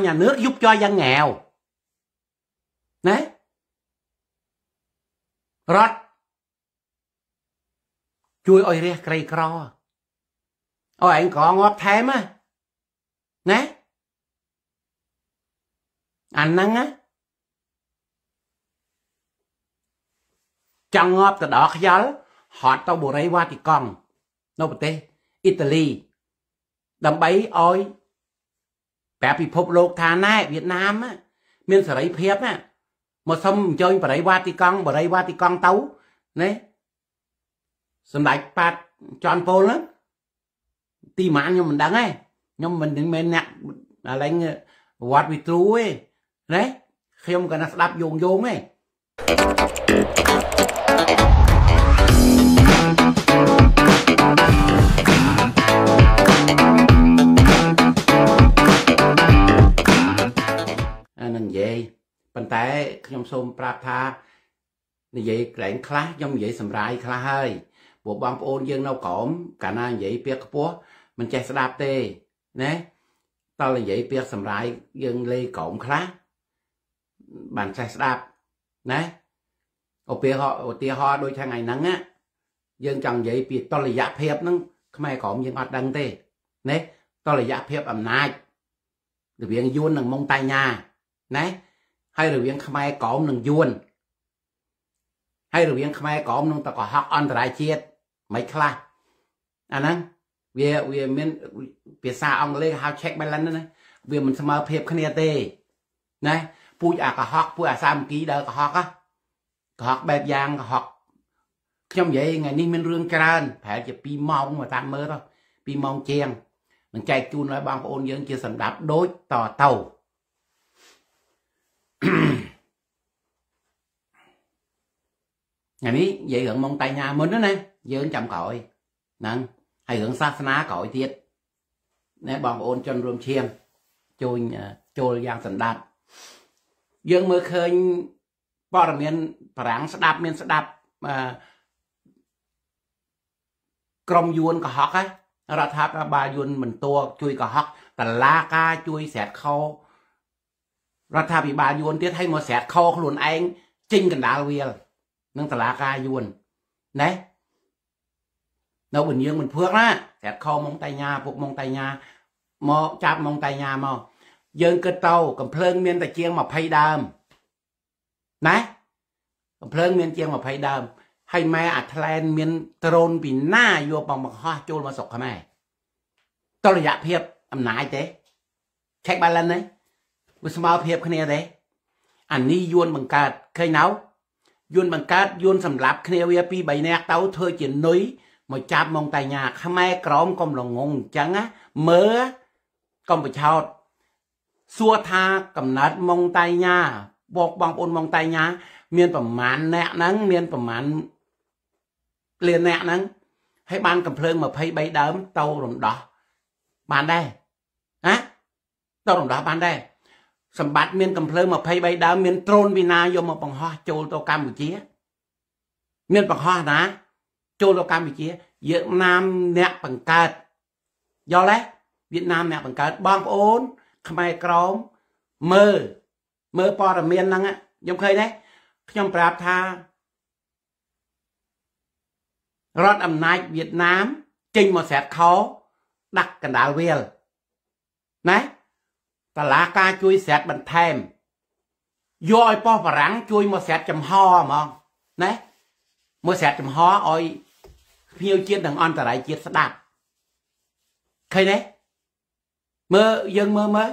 nhà nước giúp cho dân nghèo đấy rót ជួយឲ្យរះក្រីក្រឲ្យឯងក្រងាប់ថែមណាអាហ្នឹងចង់ងាប់ទៅដល់ខ្យល់ហត់ទៅបុរីវ៉ាទីកង់នៅប្រទេសអ៊ីតាលីដើម្បីឲ្យប្រាប់ពិភពលោកថាណែវៀតណាម មានសេរីភាពណាមកសុំអញ្ជើញបរិវត្តទីកង់បរិវត្តទីកង់ទៅណែសម្ដេចប៉ាតចន់ពលហ្នឹងទីម៉ានខ្ញុំមិនដឹងទេខ្ញុំមិនមែនអ្នកអាឡែងវត្តវិទ្រូទេណែខ្ញុំក៏ណាស់ស្ដាប់យងយងទេប៉ុន្តែខ្ញុំសូមប្រាប់ថា និយាយកន្លែងខ្លះខ្ញុំនិយាយសម្រាយខ្លះហើយព្រោះបងប្អូនយើងនៅក្រោមកាលណានិយាយពាក្យខ្ពស់មិនចេះស្ដាប់ទេណាតើនិយាយពាក្យសម្រាយយើងលេខក្រោមខ្លះបានចេះស្ដាប់ណាឧទាហរណ៍ឧទាហរណ៍ដូចថ្ងៃហ្នឹងយើងចង់និយាយពីតលយៈភាពហ្នឹងខ្មែរក្រមយើងអត់ដឹងទេណាតលយៈភាពអំណាចរវាងយួននិងម៉ុងតៃញ៉ាណាហើយរវាងខ្មែរក្រមនិងយួនហើយរវាងខ្មែរក្រមនិងតកហកអន្តរជាតិមិនខ្លះអាហ្នឹងវាវាមានភាសាអង់គ្លេសហៅ check balance ណាវាមិនស្មើភាពគ្នាទេណាពូជអាកហកពូជអាសាមគីដើរកហកកហកបែបយ៉ាងកហកខ្ញុំនិយាយថ្ងៃនេះមានរឿងច្រើនប្រហែល ជា2ម៉ោងមកតាមមើលទៅ2ម៉ោងជាងនឹងចែកជូនឲ្យបងប្អូនយើងជាសម្ដាប់ដូចតទៅថ្ងៃនេះនិយាយរឿងមកតៃញាមុនណាយើងចាំក្រោយហ្នឹងហើយរឿងសាសនាក្រោយទៀតណែបងប្អូនជនរួមឈាមជួយចូលយ៉ាងសម្ដាប់យើងមើលឃើញបរិមានប្រាំងស្ដាប់មានស្ដាប់ក្រមយួនកុហករដ្ឋាភិបាលយួនមិនតួជួយកុហកតឡាការជួយស្រាតខោរដ្ឋាភិបាលយួនទៀតឲ្យមកស្រាក់ខខ្លួនឯងចេញកណ្ដាលវាលនឹងតឡាការយួនណែនៅបញ្ញាមិនភឿកណាស្រាក់ខមកតៃញាពុកមកតៃញា មកចាប់មកតៃញាមក យើងគិតទៅកំភ្លើងមាន តែជាង20ដើមណាកំភ្លើងមានជាង20ដើមហើយម៉ែអាថ្លែន មានដ្រូន ពីណាយកបងបង្ហោះចូលមកស្រុកខ្មែរតលយៈភាពអំណាចទេ check balance ណាវាស្មើភាពគ្នាទេអានេះយួនបង្កើតឃើញណៅយួនបង្កើតយួនសម្លាប់គ្នាវាពីរបីនាក់ទៅធ្វើជានុយមកចាប់មកតៃញាខ្មែរក្រមកុំលងងអញ្ចឹងណាមើលកុំបិឆោតសួរថាកំណត់មកតៃញាបងបងប្អូនមកតៃញាមានប្រមាណអ្នកហ្នឹងមានប្រមាណលានអ្នកហ្នឹងហើយបាន កំភ្លើង23ដើមទៅរំដោះបានដែរណាទៅរំដោះបានដែរសម្បត្តិមានកំភ្លើង23ដើមមានត្រូនវិណាយកមកបង្ហោះចូលទៅកម្ពុជា មាន បង្ហោះណាចូលទៅកម្ពុជាយើងណាមអ្នកបង្កើត យល់ទេវៀតណាម អ្នកបង្កើតបងប្អូន ខ្មែរក្រមមើលមើលព័ត៌មានហ្នឹងខ្ញុំឃើញទេខ្ញុំប្រាប់ថារដ្ឋអំណាចវៀតណាមចេញមកស្រាប់ខោដាក់កណ្ដាលវាលណាតឡាការជួយស្រាតបន្ថែមយកឲ្យប៉ុសបរាំងជួយមកស្រាតចំហហ្មងណាមកស្រាតចំហឲ្យភ្ញៀវជាតិនិងអន្តរជាតិស្ដាប់ឃើញទេមើលយើងមើលមើល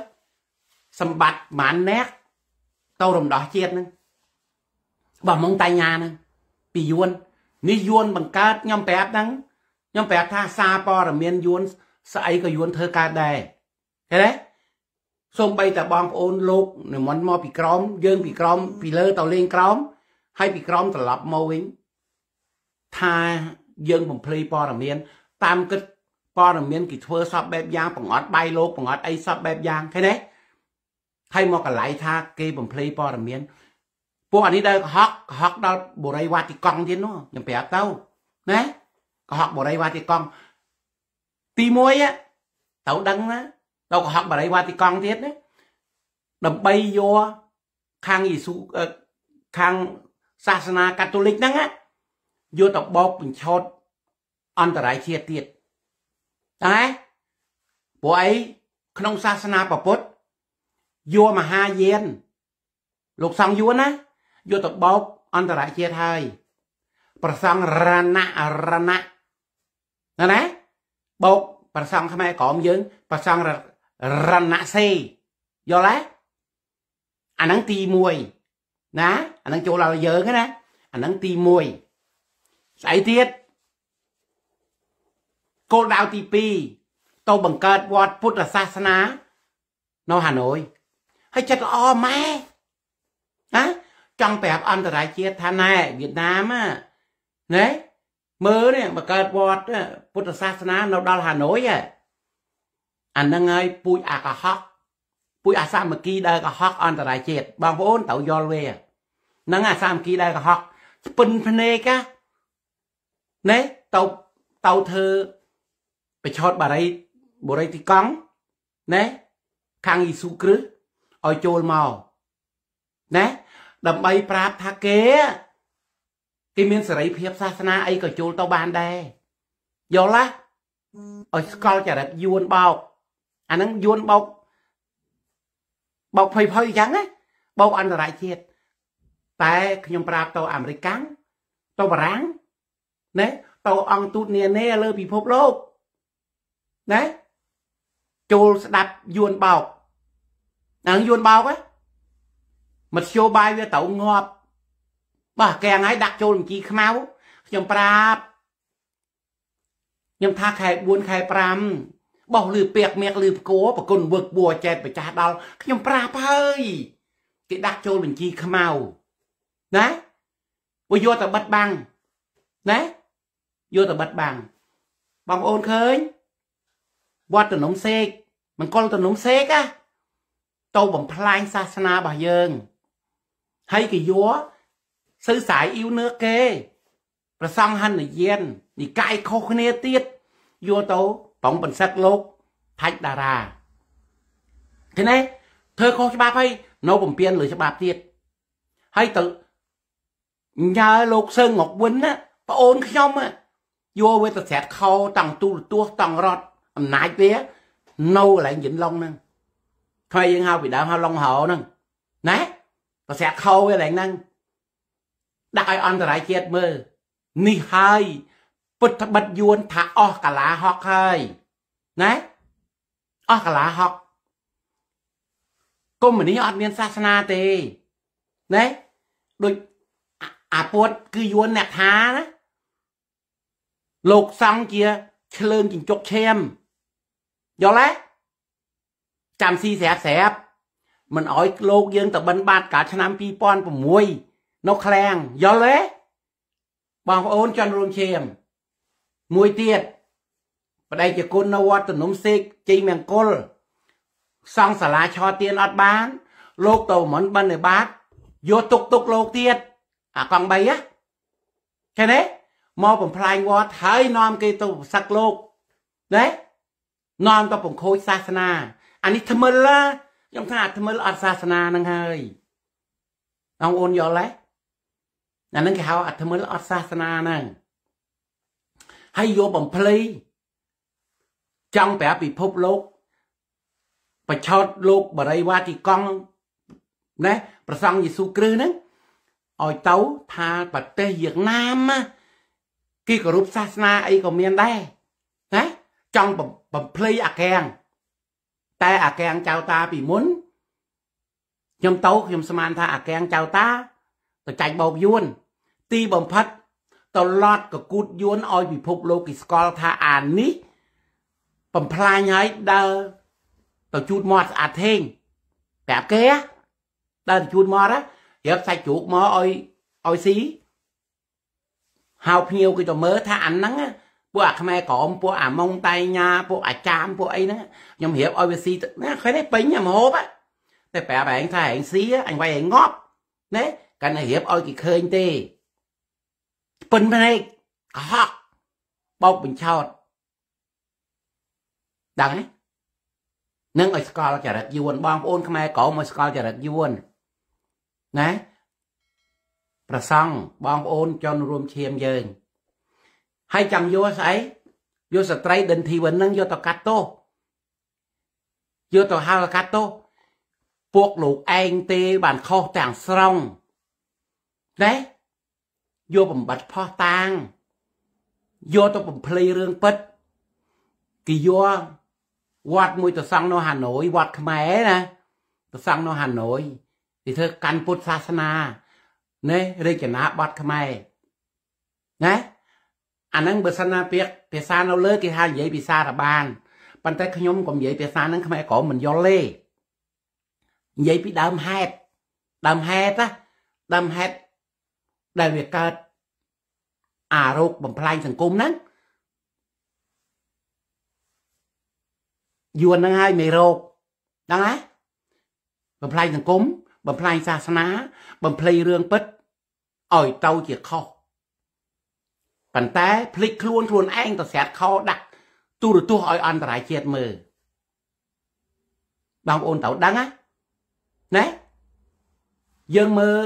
សម្បត្តិប្រហែលអ្នកទៅរំដោះជាតិហ្នឹងបើមកតៃញាហ្នឹងពីយួននេះយួនបង្កើតខ្ញុំប្រាប់ហ្នឹងខ្ញុំប្រាប់ថាសារព័ត៌មានយួនស្អីក៏យួនធ្វើកើតដែរឃើញទេសូម្បីតែបងប្អូនលោកនិមន្តមកពីក្រមយើងពីក្រមពីលើទៅលេងក្រមហើយពីក្រមត្រឡប់មកវិញថាយើងបំភ្លៃព័ត៌មានតាមគិតព័ត៌មានគេធ្វើសពបែបយ៉ាងបង្អត់បាយលោកបង្អត់អីសពបែបយ៉ាងឃើញទេហើយមកកន្លែងថាគេ បំភ្លៃព័ត៌មានពួកអានេះដើរកុហកកុហកដល់បុរីវ៉ាទីកង់ទៀតនោះខ្ញុំប្រាប់ទៅណាកុហកបុរីវ៉ាទីកង់ទី1ទៅដឹងណានៅកុហកបារីវ៉ាទីកង់ទៀតណាដើម្បីយកខាងយេស៊ូខាងសាសនាកាតូលិកហ្នឹងយកទៅបោកបញ្ឆោតអន្តរាយជាតិទៀតតែពួកអីក្នុងសាសនាប្រពុតយកមហាយាន លោកសង្ឃយួនណាយកទៅបោកអន្តរាយជាតិហើយប្រសង់រណៈរណៈណាណាបោកប្រសង់ខ្មែរក្រមយើងប្រសង់រណសេយល់ទេអាហ្នឹងទី1ណា អាហ្នឹងចូលដល់យើងណាអាហ្នឹងទី1ស្អីទៀតគោលដៅទី2ទៅបង្កើតវត្តពុទ្ធសាសនានៅហាណូយហើយចិត្តល្អម៉ែណាចង់ប្រាប់អន្តរជាតិថាណែវៀតណាមណែមើលនេះបង្កើតវត្តពុទ្ធសាសនានៅដល់ហាណូយហ៎អាហ្នឹងហើយពូជអាកហកពូជអាសាមគ្គីដែលកហកអន្តរជាតិបងប្អូនត្រូវយល់វាហ្នឹងអាសាមគ្គីដែលកហកស្ពិនភ្នែកណែទៅទៅធ្វើប្រឆោតបារីបុរីទីកង់ណែខាងយេស៊ូគ្រីស្ទឲ្យចូលមកណាដើម្បីប្រាប់ថាគេគេមានសេរីភាពសាសនាអីក៏ចូលទៅបានដែរយល់ទេឲ្យស្កល់ចរិតយួនបោកអាហ្នឹងយួនបោកបោកភ័យភ័យអញ្ចឹងណាបោកអន្តរជាតិតែខ្ញុំប្រាប់ទៅអាមេរិកកាំងទៅបារាំងណាទៅអង្គទូតនានាលើពិភពលោកណាចូលស្ដាប់យួនបោកដល់យួនបោកហ៎មធ្យោបាយវាត្រូវងាប់បាទកែងហើយដាក់ចូលបញ្ជីខ្មៅខ្ញុំប្រាប់ខ្ញុំថាខែ4ខែ5បោះលឺពាក់មាក់លឺផ្គរប្រគុណវឹកបួចែកប្រចាស់ដល់ខ្ញុំប្រាប់ហើយគេដាក់ចូលបញ្ជីខ្មៅណាបើយកតែបិទបាំងណាយកតែបិទបាំងបងប្អូនឃើញវត្តតំណសេកមង្គលតំណសេកណាទៅបំផ្លាញសាសនារបស់យើងហើយគេយកសើស្រាយអ៊ីវនឺគេប្រសង់ហនយាននិកាយខុសគ្នាទៀតយកទៅបងបន្សឹកលោកផាច់តារាឃើញទេធ្វើខុសច្បាប់ហើយនៅបំពេញលើច្បាប់ទៀតហើយទៅញ៉ើលោកសឹងមកវិញណាប្អូនខ្ញុំយកវាទៅស្រាត់ខោតាំងទូលទស្សតាំងរត់អំណាចវានៅកន្លែងយិនឡុងហ្នឹងខ្មែរយើងហៅពីដើមហៅឡុងហោហ្នឹងណាប្រសាខោវាឡើងហ្នឹងដាក់ឲ្យអន្តរាយជាតិមើលនេះហើយពុទ្ធបិតយួនថាអស់កាលាហកហើយណាអស់កាលាហកកុំនេះអត់មានសាសនាទេណាដូចអាពុទ្ធគឺយួនអ្នកថាណាលោកសង្ឃជាឆ្លើងជញ្ជុកឈាម យល់ទេចាំស៊ីស្រាប់ស្រាប់មិនអោយលោកយើងទៅបិណ្ឌបាតកាលឆ្នាំ2006នៅឃ្លាំងយល់ទេបងប្អូនចន់រួមឈាមមួយទៀតបដិជគុណនៅវត្តនំសេកជ័យមង្គលសង់សាលាឆោទៀនអត់បាន លោកទៅមិនបិណ្ឌបាតយកទុកទុកលោកទៀតអាកង3ហ៎ឃើញទេមកបំផ្លាញវត្តហើយនាំគេទៅសឹកលោកណានាំទៅបង្ខូចសាសនាអានេះថ្មិលខ្ញុំថាថ្មិលអត់សាសនានឹងហើយអងអូនយល់ទេអានឹងគេហៅអាថ្មិលអត់សាសនាហ្នឹងហើយយកបំភ្លៃចង់ប្រាប់ពិភពលោកប្រឆោតលោកបរិវាទីកង់ណាប្រសង់យេស៊ូគ្រីស្ទហ្នឹងឲ្យទៅថាប្រទេសវៀតណាមគេគោរពសាសនាអីក៏មានដែរណាចង់បំភ្លៃអាកាំងតែអាកាំងចៅតាពីមុនខ្ញុំទៅខ្ញុំស្មានថាអាកាំងចៅតាទៅចាច់បោកយួន ទីបំផិតតឡត់កកូតយួនឲ្យពិភពលោកគេស្គាល់ថាអានេះ បំផ្លាញហើយដើរទៅជូតមាត់ស្អាតថេងប្រាប់គេដើរទៅជូតមាត់ហ៎យកសាច់ជ្រូកមកឲ្យឲ្យស៊ីហៅភ្នៀវគេទៅមើលថាអាហ្នឹងពួកអាខ្មែរក្រមពួកអាម៉ុងតៃញ៉ាពួកអាចាមពួកអីហ្នឹងខ្ញុំរៀបឲ្យវាស៊ីណាឃើញទេពេញអាមហូបតែប្រាប់ឯងថាឯងស៊ីអញវាយឯងងប់ណែកាន់តែរៀបឲ្យគេឃើញទេប៉ិនភ្នែកកុហកបោកបញ្ឆោតដឹងទេនឹងឲ្យស្គាល់ចរិតយួនបងប្អូនខ្មែរក្រមឲ្យស្គាល់ចរិតយួនណាប្រសង់បងប្អូនចន់រួមឈាមយើង ហើយចាំយកស្អីយកស្ត្រីដិនធីវិននឹងយកទៅកាត់ទោសយកទៅហៅកាត់ទោសពួកលោកឯងទេបានខុសទាំងស្រុងណាយកបំបត្តិផោះតាងយកទៅបំភ្លៃរឿងពិតគេយកវត្តមួយ ទៅសង់នៅហាណូយវត្តខ្មែរណាទៅសង់នៅហាណូយគេធ្វើកាន់ពុទ្ធសាសនាណែរចនាប័ទ្មខ្មែរណាអាហ្នឹងបើសិនណាពាក្យ ភាសានៅលើគេហៅនិយាយភាសារបានប៉ុន្តែខ្ញុំក៏និយាយភាសាហ្នឹងខ្មែរក្រមមិនយល់ទេនិយាយពីដើមហេតុដើមហេតុណាដើមហេតុដែលវាកើតអារោគបំផ្លាញសង្គមហ្នឹងយួនហ្នឹងហើយមេរោគដឹងហើយបំផ្លាញសង្គមបំផ្លាញសាសនាបំភ្លៃរឿងពិតឲ្យទៅជាខុសប៉ុន្តែភ្លេចខ្លួនខ្លួនឯងទៅស្រាត់ខោដាក់ទូរទស្សន៍ឲ្យអន្តរជាតិមើលបងប្អូនត្រូវដឹងណាណាយើងមើល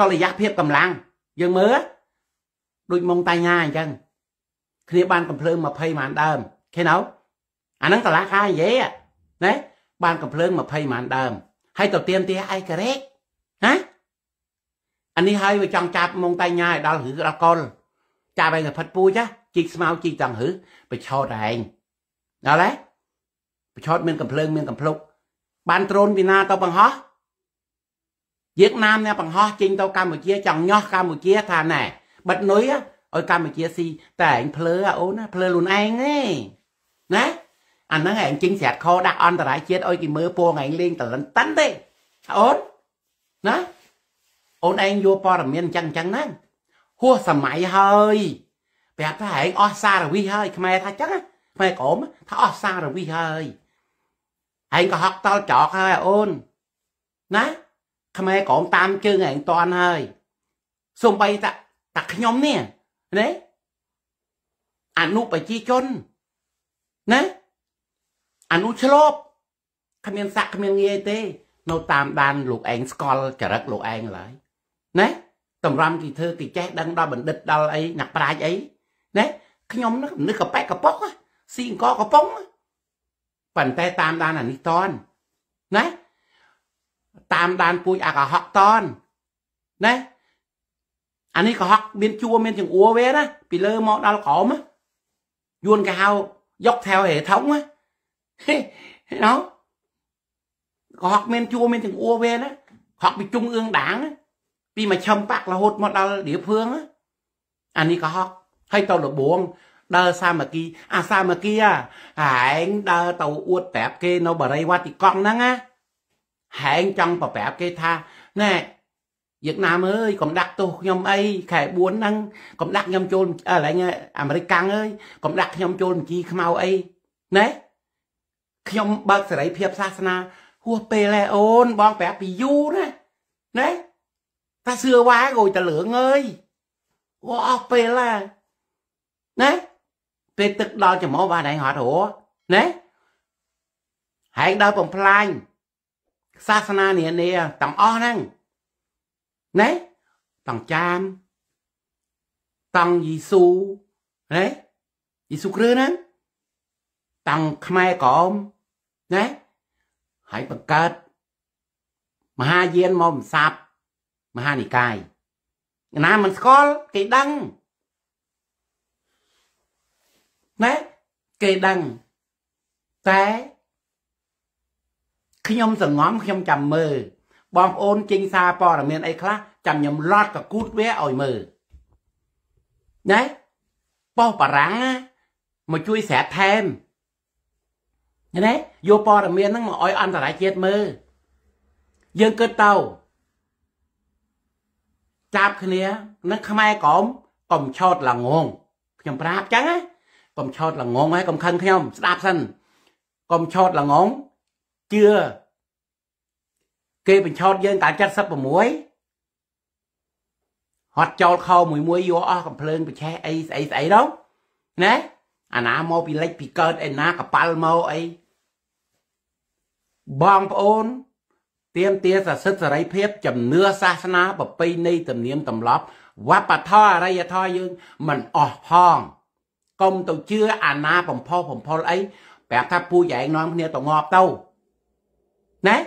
តលយៈភាពកម្លាំងយើងមើលដូចមុងតៃណាអញ្ចឹងគ្នាបានកំភ្លើង20ម៉ានដើមឃើញទេអាហ្នឹងតឡាខានិយាយណាបានកំភ្លើង20ម៉ានដើមហើយទៅទៀមទាឯករេកណាអានេះហើយវាចង់ចាប់មុងតៃញ៉ាឲ្យដល់ឬដល់កុលចាប់ឯងទៅផិតពូចជីកស្មៅជីកតាំងឬបញ្ឆោតឯងដល់ហើយបញ្ឆោតមានកំភ្លើងមានកំភ្លុក បានត្រូនពីណាទៅបង្ហោះយើងណាមអ្នកបង្ហោះចេញទៅកម្ពុជា ចង់ញាស់កម្ពុជាថាណែបិទនុយឲ្យកម្ពុជាស៊ីតែឯងភ្លើអូនណាភ្លើខ្លួនឯងទេណាអាហ្នឹងឯងចេញស្រាតខដាក់អន្តរជាតិឲ្យគេមើលពងឯងលេងតលិនតិនទេអូនណាអូនឯងយកព័ត៌មានអញ្ចឹងអញ្ចឹងហ្នឹងហួសសម័យហើយប្រាប់ថាឯងអស់សារវិសហើយខ្មែរថាអញ្ចឹងខ្មែរក្រមថាអស់សារវិសហើយឯងក៏ហកតល់ចោកហើយអូនណាខ្មែរក្រមតាមជើងឯងតាន់ហើយសំបីតាតាខ្ញុំនេះណាអនុប្រជាជនណាអនុឆ្លប់គ្មានស័កគ្មានងាយទេ នៅតាមដាន លោកឯងស្គាល់ចរិតលោកឯងឡើយណាតម្រាំទីធ្វើទីចេះដឹងដល់បណ្ឌិតដល់អីអ្នកប្រាជ្ញអីណាខ្ញុំនឹងនឹកកប៉ែកកប៉ុកស៊ីអង្គកប៉ុងប៉ុន្តែតាមដានអានេះតនណាតាមដានពូជអាកហកតនណាអានេះកហកមានជួមានចង្អួរវាណាពីលើមកដល់ក្រោម យួនគេហៅយកថែវហេថុងណាណូកហកមានជួមានចង្អួរវាណាហកពីជុំអឿងដាង ពីមកឈឹមបាក់រហូតមកដល់ដៀភឿងអានេះកហកហើយទៅលបងដើរសាមគ្គី អាសាមគ្គីហ៎ឯងដើរទៅអួតប្រាប់គេនៅបរិវត្តទីកង់ហ្នឹងណាហែងចង់ប្រប្រាប់គេថាណែយើងណាមអើយកុំដាក់ទោសខ្ញុំអីខែ4ហ្នឹងកុំដាក់ខ្ញុំចូលអលែងអាមេរិកកាំងអើយកុំដាក់ខ្ញុំចូលបញ្ជីខ្មៅអីណែខ្ញុំបើកសេរីភាពសាសនា ហួសពេលឯអូនបងប្រាប់ពីយូរណាណែថាសឿវ៉ាគួយតលឿងអើយអូអស់ពេលឡាណែពេលទឹកដល់ចំហបានឯងហត់ហូណែហែងដល់បំផ្លាញសាសនានានាទាំងអស់ហ្នឹងណែតង់ចាមតង់យេស៊ូណែយេស៊ូគ្រីស្ទហ្នឹងតង់ខ្មែរក្រមណែហើយបង្កើត មហាយានមកសម្សាប់មហានិកាយណាមិនស្គាល់គេដឹងណែគេដឹងតែខ្ញុំសង្ងំខ្ញុំចាំមើលបងប្អូនជិញសារព័ត៌មានអីខ្លះចាំខ្ញុំឡត់កកូតវាឲ្យមើលណែប៉ោះបារាំងមកជួយស្រាក់ថែមណែយកព័ត៌មានហ្នឹងមកឲ្យអន្តរជាតិមើលយើងគិតទៅចាប់គ្នានឹងខ្មែរក្រមកុំឆោតល្ងងខ្ញុំប្រាប់ចឹងណាកុំឆោតល្ងងហើយកុំខឹងខ្ញុំស្ដាប់សិនកុំឆោតល្ងងជឿគេបញ្ឆោតយើង តា76ហត់ចោលខោមួយមួយយកអស់កំភ្លើងប្រឆេះអីស្អីស្អីនោះណាអាណាមកពីលិចពីកើតឯណាកប៉ាល់មកអីបងប្អូនទៀមទាសសិទ្ធសេរីភាពជំនឿសាសនាប្រពៃណីទំនៀមទម្លាប់វប្បធម៌អរិយធម៌យើងមិនអស់ផងកុំទៅជឿអាណាបំផុសបំផុលអីប្រាប់ថាពូចឯងនាំគ្នាទៅងាប់ទៅណា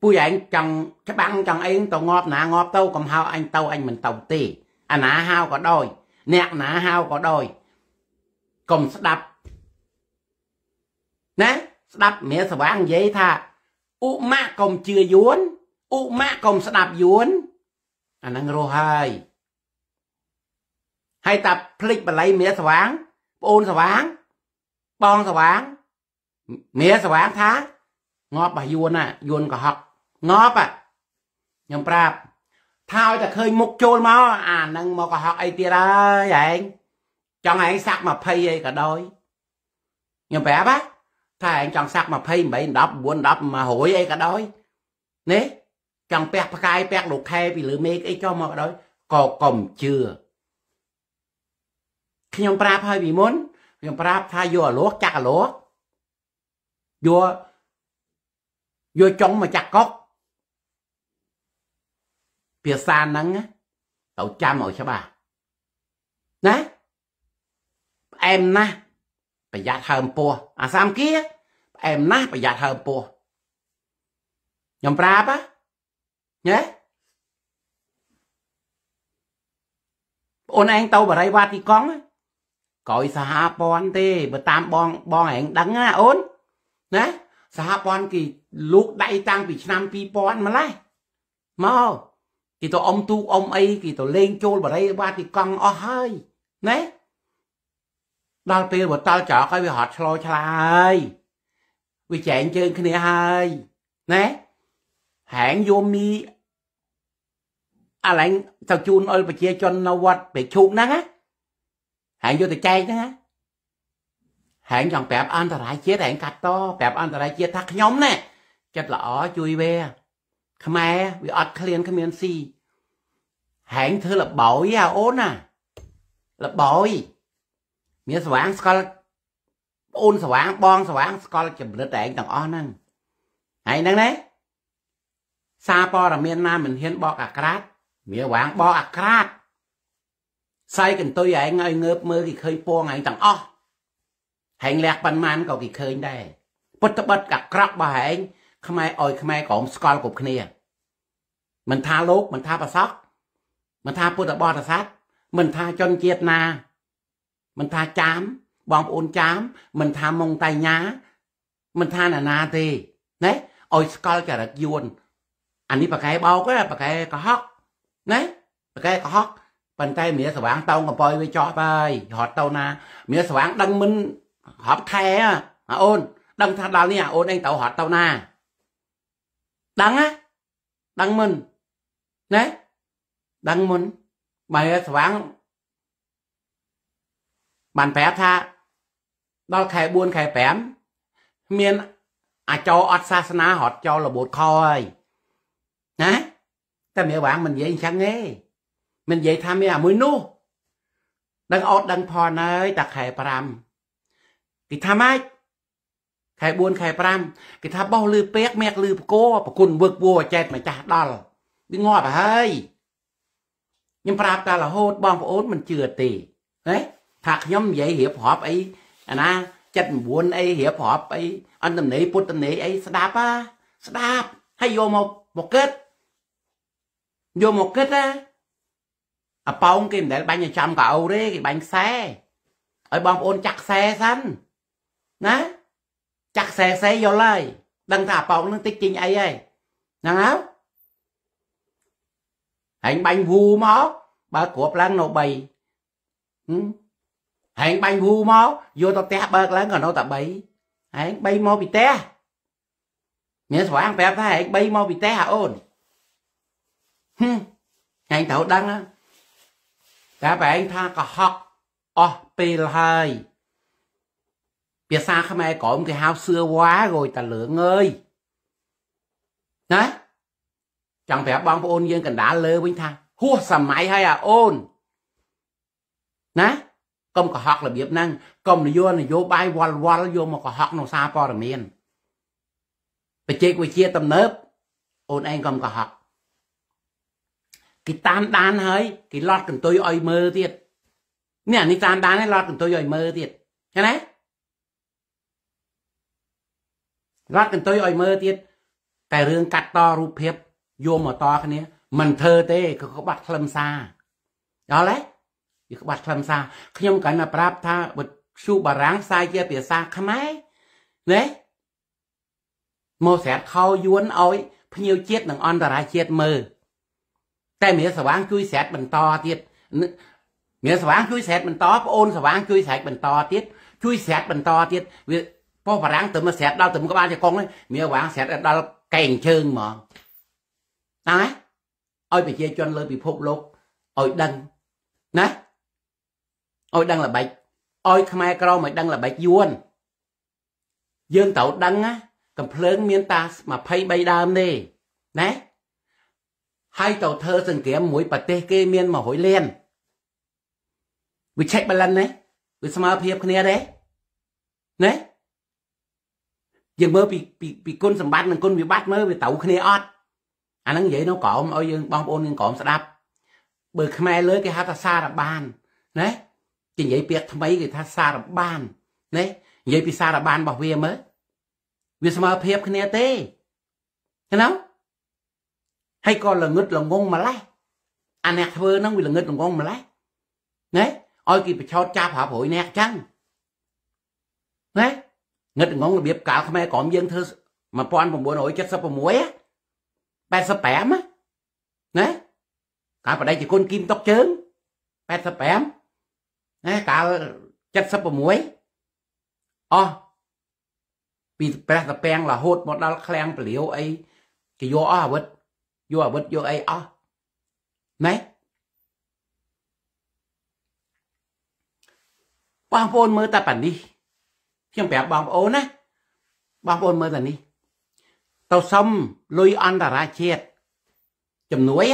ពួកឯងចង់ច្បាំងចង់អីទៅងាប់ ណាងាប់ទៅកំហៅអញទៅអញមិនទៅទេ អាណាហៅក៏ដោយអ្នកណាហៅក៏ដោយកុំស្ដាប់ណាស្ដាប់មេសវាងនិយាយថាឧមាកុំជឿយួនឧមាកុំស្ដាប់យួនអាហ្នឹងរស់ហើយហើយតាភ្លេចបល័យមេសវាងប្អូនសវាង បងសវាងមេសវាងថាងាប់របស់យួនណាយួនកុហកងាប់ខ្ញុំប្រាប់ថាឲ្យតែឃើញមុខចូលមក អានឹងមកកុហកអីទៀតហើយឯងចង់ឯងសាក់20អីក៏ដោយខ្ញុំប្រាប់ហ៎ថាឯងចង់សាក់28 10 9 10 100អីក៏ដោយនេះចង់ពះផ្កាយពះលោកខែពីលើមេឃអីចុះមកក៏ដោយក៏កុំជឿខ្ញុំប្រាប់ហើយពីមុនខ្ញុំប្រាប់ថាយកអាលោះចាក់អាលោះយកយកចុងមកចាក់កុកភាសាហ្នឹងទៅចាំឲ្យច្បាស់ណាផ្អែមណាស់ប្រយ័ត្នហើមពោះអាសាមគីផ្អែមណាស់ប្រយ័ត្នហើមពោះខ្ញុំប្រាប់ណាអូនឯងទៅបរិវាទីកង់ក្រោយសហព័ន្ធទេបើតាមបងបងឯងដឹងណាអូនណាសហព័ន្ធគេលូកដៃតាំងពីឆ្នាំ2000ម្ល៉េះមកគេទៅអុំទូកអុំអីគេទៅលេងចូលបរិយាបាទទីកង់អស់ហើយណែដល់ពេលបើតល់ច្រកហើយវាហត់ឆ្លោឆ្លាហើយវាចែងជើងគ្នាហើយណែហែងយមមីអាឡែងទៅជូនអុលប្រជាជននៅវត្តពេជ្រឈូកហ្នឹងហែងយកទៅចែកហ្នឹងហែងចង់ប្រាប់អន្តរាយជាតិហែងកាត់តប្រាប់អន្តរាយជាតិថាខ្ញុំណែចិត្តល្អជួយវាខ្មែរវាអត់ឃ្លានគ្មានស៊ីហែងធ្វើលបោយអាអូនណាលបោយមានស្វាងស្កលអូនស្វាងបងស្វាង ស្កលចម្រិតឯងទាំងអស់ហ្នឹងហើយហ្នឹងណាសារព័ត៌មានណាមិនហ៊ានបោកអាក្រាតវាវាងបោកអាក្រាតសៃកន្ទុយឯងឲ្យងើបមើលគេឃើញពងឯងទាំងអស់ហែងលះប៉ុន្មានក៏គេឃើញដែរពុតបិតអាក្រក់របស់ហែងខ្មែរឲ្យខ្មែរក្រមស្គាល់គ្រប់គ្នាមិនថាលោកមិនថាប្រសពមិនថាពុទ្ធបរិស័ទមិនថាជនជាតិណាមិនថាចាមបងប្អូនចាមមិនថាម៉ុងតៃញ៉ាមិនថាណាណាទេណែឲ្យស្គាល់ចរិតយួនអានេះប្រកែបោកប្រកែកុហកណែប្រកែកុហកប៉ុន្តែ មាសស្វាងតោងកប៉យវាចោះហើយរត់ទៅណា មាសស្វាងដឹងមិនរាប់ខែអាអូនដឹងថាដល់នេះអាអូនឯងទៅរត់ទៅណាដឹងណាដឹងមិនណែដឹងមិនបើស្វាង បានប្រាប់ថាដល់ខែ4ខែ5មាន អាចោអត់សាសនារត់ចោលរបូតខហើយណាតែមេវាងមិននិយាយអញ្ចឹងទេមិននិយាយថាមានអាមួយនោះ ដឹងអត់ដឹងផលហើយតែខែ5គេថាម៉េចខែ4ខែ5គេថាបោះលឺពេកមាក់លឺបកោប្រគុណវឹកវោចែកម្ចាស់ដល់វាងាប់ហើយខ្ញុំប្រាប់តារហូត បងប្អូនមិនជឿទេហ៎ថាខ្ញុំនិយាយរៀបរាប់អី អាណា79អីរៀបរាប់អីអន្តន័យពុទ្ធន័យអីស្ដាប់ហ่าស្ដាប់ហើយយកមកមកគិតយកមកគិតណាអប៉ោងគេមិនដែលបាញ់ឲ្យចំកៅអោទេគេបាញ់ខ្សែឲ្យបងប្អូនចាក់ខ្សែសិនណាចាក់ខ្សែខ្សែយល់ហើយដឹងថាប៉ោងនឹងតិចជិញអីហើយហ្នឹងហើយហែងបាញ់វូមកបើគ្រាប់ឡើងនៅ3ហែងបាញ់វូមកយកទៅផ្ទះបើកឡើងក៏នៅតែ3ហែង3មកពីផ្ទះមានស្វាងប្រាប់ថាហែង3មកពីផ្ទះអាអូនហឹមហែងត្រូវដឹងការប្រែងថាកុហកអស់ពេលហើយភាសាខ្មែរក្រមគេហៅសឿវ៉ារយតាលឿងអើយណាចង់ប្រាប់បងប្អូនយើងកណ្ដាលលើវិញថា ហួសសម័យហើយអាអូនណាកុំកុហករបៀបហ្នឹងកុំនយោនយោបាយវល់វល់យកមកកុហកក្នុងសារព័ត៌មានបច្ចេកវិទ្យាទំនើបអូនឯងកុំកុហកគេតាមដានហើយគេលត់កន្ទុយឲ្យមើលទៀតនេះអានេះតាមដានហើយលត់កន្ទុយឲ្យមើលទៀតឃើញទេរត់កន្ទុយឲ្យមើលទៀតតែរឿងកាត់តរូបភាពយកមកតគ្នា មិនធ្វើទេគឺក្បាត់ខ្លឹមសារដល់ហើយវាក្បាត់ខ្លឹមសារខ្ញុំកាន់តែប្រាប់ថាវិទ្យុបារាំងផ្សាយជាភាសាខ្មែរណែមកស្រាប់ខោយួនឲ្យ ភ្ញៀវជាតិនិងអន្តរជាតិមើលតែមេសវាងជួយស្រាតបន្តទៀតមេសវាងជួយស្រាតបន្តប្អូនសវាងជួយស្រាតបន្តទៀតជួយស្រាតបន្តទៀតវាប៉ុបារាំងទៅមកស្រាប់ដល់ទៅមកបានជាកងមានវាងស្រាប់ដល់កែងជើងហ្មងតាឲ្យប្រជាជនលើពិភពលោកឲ្យដឹងណាឲ្យដឹងល្បិចឲ្យខ្មែរក្រមឲ្យដឹងល្បិចយួន យើងត្រូវដឹងណាកំភ្លើងមានតា23ដើមទេណាហើយទៅធ្វើសង្គ្រាមមួយប្រទេសគេមាន100លានវាឆែកបលិនណាវាស្មើភាពគ្នាទេណាយើងមើលពីពីពីគុណសម្បត្តិនិងគុណវិបត្តិមើលវាត្រូវគ្នាអត់អាហ្នឹងនិយាយនៅក្រមឲ្យយើងបងប្អូនយើងក្រមស្ដាប់បើខ្មែរលើគេហៅថាសារបានណាគេនិយាយពាក្យថ្មីគេថាសារបានណានិយាយពីសារបានរបស់វាមើលវាស្មើភាពគ្នាទេឃើញទេហើយក៏ល្ងឹតល្ងងម្លេះអាអ្នកធ្វើហ្នឹងវាល្ងឹតល្ងងម្លេះណាឲ្យគេប្រឆោតចាប់ប្រាប់រយអ្នកចឹងណាងឹតងងរបៀបកាលខ្មែរក្រមយើងធ្វើ1976 85ណាកាលបដិជគុណគីមតុកជើង85ណាកាល76អស់ពីព្រះតាពាំងរហូតមកដល់ឃ្លាំងពលាវអីគេយកអស់អាវុធយកអាវុធយកអីអស់ណែបងប្អូនមើលតែប៉ានេះខ្ញុំប្រាប់បងប្អូនណាបងប្អូនមើលតានេះទៅសុំលុយអន្តរជាតិជំនួយ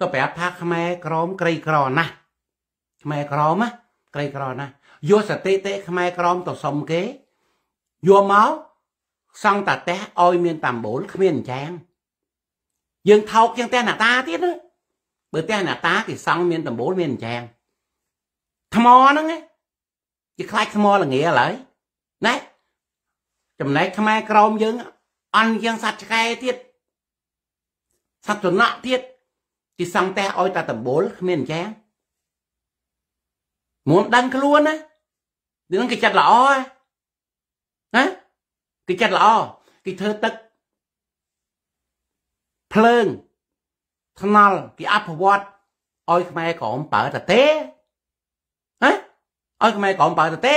ទៅប្រាប់ថាខ្មែរក្រមក្រីក្រណាស់ខ្មែរក្រមណាក្រីក្រណាស់យកសតិតិខ្មែរក្រមទៅសុំគេយកមកសង់តាតេះឲ្យមានតាមបូលគ្មានចាំងយើងថោកជាងតែអ្នកតាទៀតណាបើតែអ្នកតាគេសង់មាន តំបូលមានចាំងថ្មហ្នឹងគេខ្លាចថ្មល្ងាឡើយណែចំណែកខ្មែរក្រមយើង អន់ជាងសត្វឆ្កែទៀតសត្វត្រណក់ទៀតទីសង់ផ្ទះឲ្យតែតំបូលគ្មានអញ្ចឹងមុំដឹងខ្លួនណានឹងគេចិត្តល្អណាគេចិត្តល្អគេធ្វើទឹកភ្លើងថ្នល់គេអភិវឌ្ឍឲ្យខ្មែរក្រមប្រើតែទេហ៎ឲ្យខ្មែរក្រមប្រើតែទេ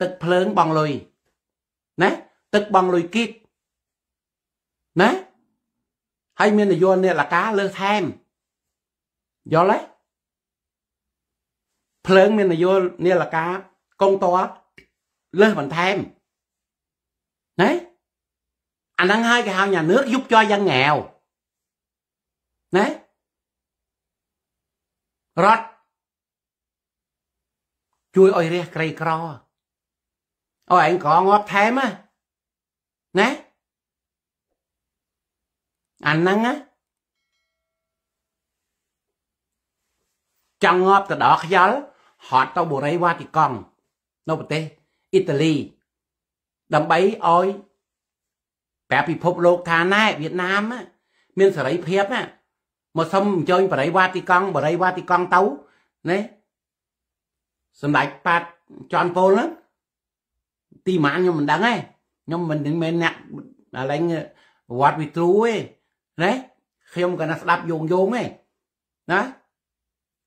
ទឹកភ្លើងបងលុយណាទឹកបងលុយគៀកណាហើយមាននយោបាយអ្នកលកាលើសថែមយល់ទេភ្លើងមាននយោបាយអ្នកលកាកងតលើសបន្ថែមណាអាហ្នឹងហើយគេហៅ nhà nước giúp cho dân nghèo ណារដ្ឋជួយឲ្យរះក្រីក្រអូឯងក៏ងាប់ថែមណាអាហ្នឹងណាចង់ងាប់ទៅដល់ខ្យល់ហត់ទៅបុរីវ៉ាទីកង់នៅប្រទេសអ៊ីតាលី ដើម្បីឲ្យប្រាប់ពិភពលោកថាណែវៀតណាមមានសេរីភាពណាមកសុំអញ្ជើញបរិវត្តទីកង់បរិវត្តទីកង់ទៅណាសម្ដេចប៉ាត់ចន់ពលហ្នឹងទីម៉ានខ្ញុំមិនដឹងទេខ្ញុំមិនមែនអ្នកដល់ឯងវត្តវិទ្រូទេណាខ្ញុំក៏ណាស់ស្ដាប់យងយងទេណា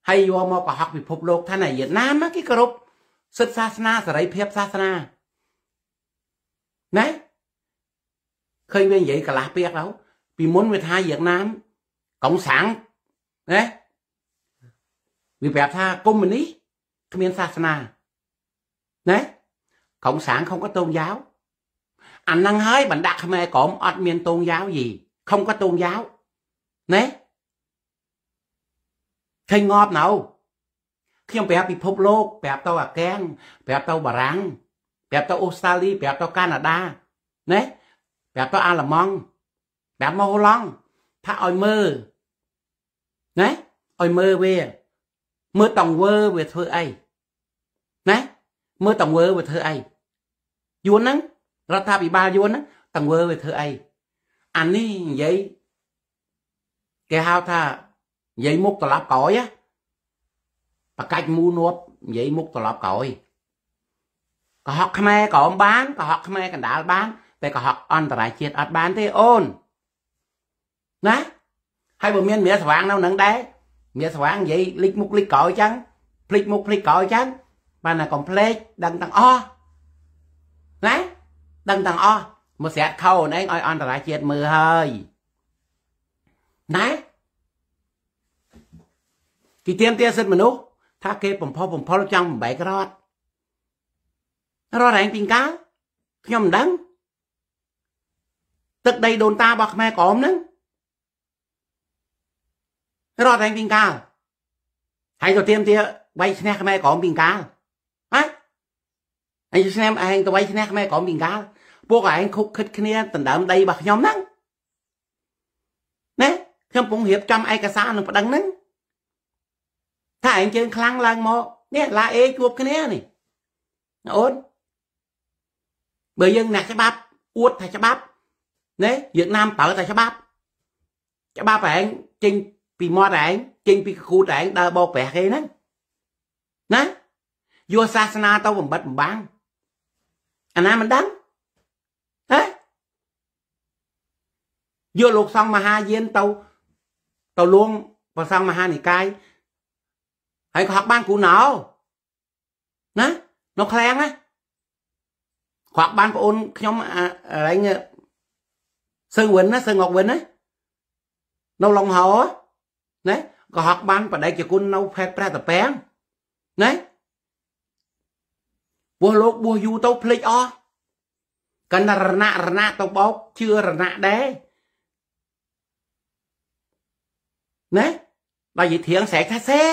ហើយយកមកកុហកពិភពលោកថាណាវៀតណាមគេគោរពសិទ្ធិសាសនាសេរីភាពសាសនាណាឃើញវានិយាយកលាស់ពាកទៅពីមុនវាថាវៀតណាមកុងសាំងណាវាប្រាប់ថាកុំមុនីគ្មានសាសនាណា cộng sản không có tôn giáo anh năng hơi bạn đặt mê cổm ọt miền tôn giáo gì không có tôn giáo nè ឃើញងប់ណៅខ្ញុំប្រាប់ពិភពលោកប្រាប់ទៅអាកែងប្រាប់ទៅបារាំងប្រាប់ទៅអូស្ត្រាលីប្រាប់ទៅកាណាដាណែប្រាប់ទៅអាល្លឺម៉ង់ប្រាប់មកហូឡង់ថាឲ្យមើលណែឲ្យមើលវាមើលតង្វើវាធ្វើអីមើលតង្វើវាធ្វើអីយួនហ្នឹងរដ្ឋាភិបាលយួនហ្នឹងតង្វើវាធ្វើអីអានេះនិយាយគេហៅថានិយាយមុខត្រឡប់ក្រោយបកាច់មូលនួបនិយាយមុខត្រឡប់ក្រោយកុហកខ្មែរក្រមបានកុហកខ្មែរកណ្ដាលបានតែកុហកអន្តរជាតិអត់បានទេអូនណាហើយបើមានមេស្វាងនៅនឹងដែរមេស្វាងនិយាយលិចមុខលិចក្រោយចឹងភ្លេចមុខភ្លេចក្រោយចឹងបានណាកុំភ្លេចដឹងទាំងអស់ណាដឹងទាំងអស់មកស្រាក់ខោនឯងឲ្យអន្តរជាតិមើលហើយណាគេទៀមទាសិទ្ធមនុស្សថាគេបំផុសបំផុលចង់បំបែករត់រត់រែងពីកាលខ្ញុំមិនដឹង ទឹកដីដូនតារបស់ខ្មែរក្រមហ្នឹងរត់រែងពីកាលហើយក៏ទៀមទាវៃឈ្នះខ្មែរក្រមពីកាលអញឆ្នាំឯងទៅវៃឈ្នះខ្មែរក្រុមពីកាលពួកឯងខុកខិតគ្នាដណ្ដើមដីរបស់ខ្ញុំហ្នឹងណាខ្ញុំពងរៀបចំឯកសារនឹងប្តឹងហ្នឹងថាឯងជើងខ្លាំងឡើងមកនេះឡាអេជួបគ្នានេះអូនបើយើងអ្នកច្បាប់អួតថាច្បាប់ណាយើងណាមប្រើតែច្បាប់ច្បាប់ឯងចេញពីមាត់ឯងចេញពីខូតឯងដើរបោកប្រាស់គេហ្នឹងណាយកសាសនាទៅបំបត្តិបំបាំងអាណាមិនដឹងហ៎យកលោកសង្ឃមហាយានទៅទៅលួងព្រះសង្ឃមហានិកាយហើយក៏ហក់បានគ្រូណោណានៅឃ្លាំងណាគាត់បានប្អូនខ្ញុំអារែងសឹងវិនណាសឹងអុកវិនណានៅឡុងហោណាក៏ហក់បានបដិជគុណនៅផេតព្រះតពាំងណាបោះលោកបោះយូរទៅភ្លេចអស់កណ្ណរណៈរណៈទៅបោកជឿរណៈដែរណាដល់និយាយធៀងស្រែកថាសេ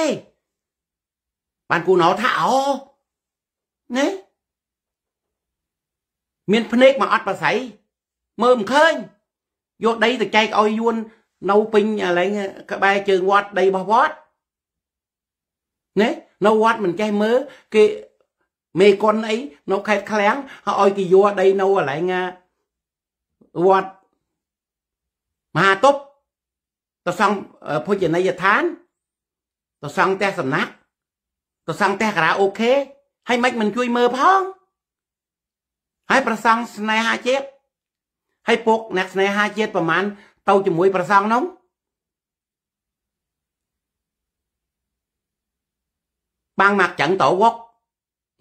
បានគូណោថាអូណាមានភ្នែកមកអត់ប្រស័យមើលមិនឃើញ យកដីទៅចែកឲ្យយួន នៅពេញកន្លែងក្បែរជើងវត្តដីរបស់វត្តណានៅវត្តមិនចេះមើលគេមេគុនអីនៅខេត្តឃ្លាំងឲ្យគេយកដីនៅកន្លែងវត្តមហាទប់ទៅសង់ភោជនីយដ្ឋានទៅសង់ផ្ទះសំណាក់ទៅសង់ផ្ទះការ៉ាអូខេហើយមិនមិនជួយមើលផងហើយប្រសង់ស្នេហាជាតិហើយពុកអ្នកស្នេហាជាតិប្រហែលទៅជាមួយ ប្រសង់នោះបាំងមកចឹងតវក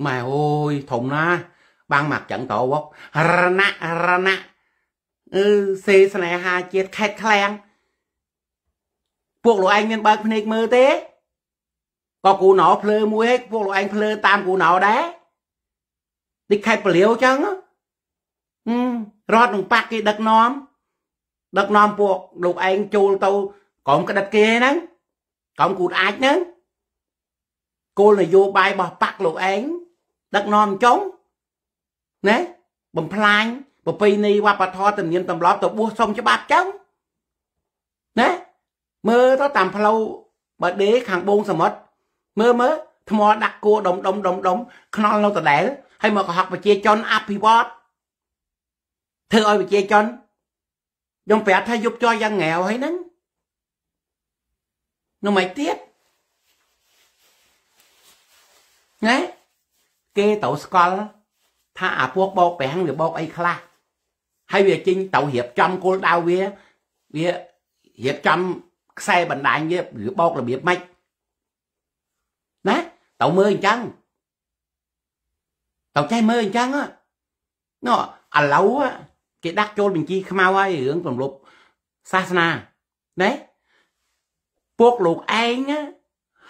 ម៉ែអើយធំណា បាំងមកចឹងតវករណៈរណៈអឺសេស្នេហាជាតិខេតខ្លាំងពួកលោកឯងមានបើកភ្នែកមើលទេក៏គូណោភ្លើមួយឯងពួកលោកឯងភ្លើតាមគូណោដែរតិចខេតពលាវចឹងហឹមរត់នឹងប៉ាក់គេដឹកនាំ ដឹកនាំពួកលោកឯងចូលទៅក្រុមក្តិតគេហ្នឹងក្រុមគូតអាចហ្នឹងគោលនយោបាយរបស់ប៉ាក់លោកឯងដឹកនាំចុងណាបំផ្លាញប្រពៃណីវប្បធម៌ទំនៀមទម្លាប់ទៅបួសសុំច្បាប់ចឹងណាមើលទៅតាមផ្លូវបើដេខាងបងសមុទ្រមើលមើលថ្មដាក់គួដុំដុំដុំដុំខ្នល់នៅដដែល ហើយមកកុហកប្រជាជនអភិវឌ្ឍធ្វើឲ្យប្រជាជនខ្ញុំប្រាប់ថាយប់ចោះយ៉ាងងាវហើយហ្នឹងនោះមិនទៀតណាគេត្រូវស្គាល់ថាអាពួកបោកប្រាំងវាបោកអីខ្លះហើយវាជិញទៅរៀបចំគោលដៅវាវារៀបចំខ្សែបណ្ដាញវាឬបោករបៀបម៉េចណាទៅមើលអញ្ចឹងទៅចេះមើលអញ្ចឹងណ៎ឥឡូវគេដាក់ចូលបញ្ជី ខ្មៅហើយរឿងទំលប់សាសនាណាពួកលោកឯង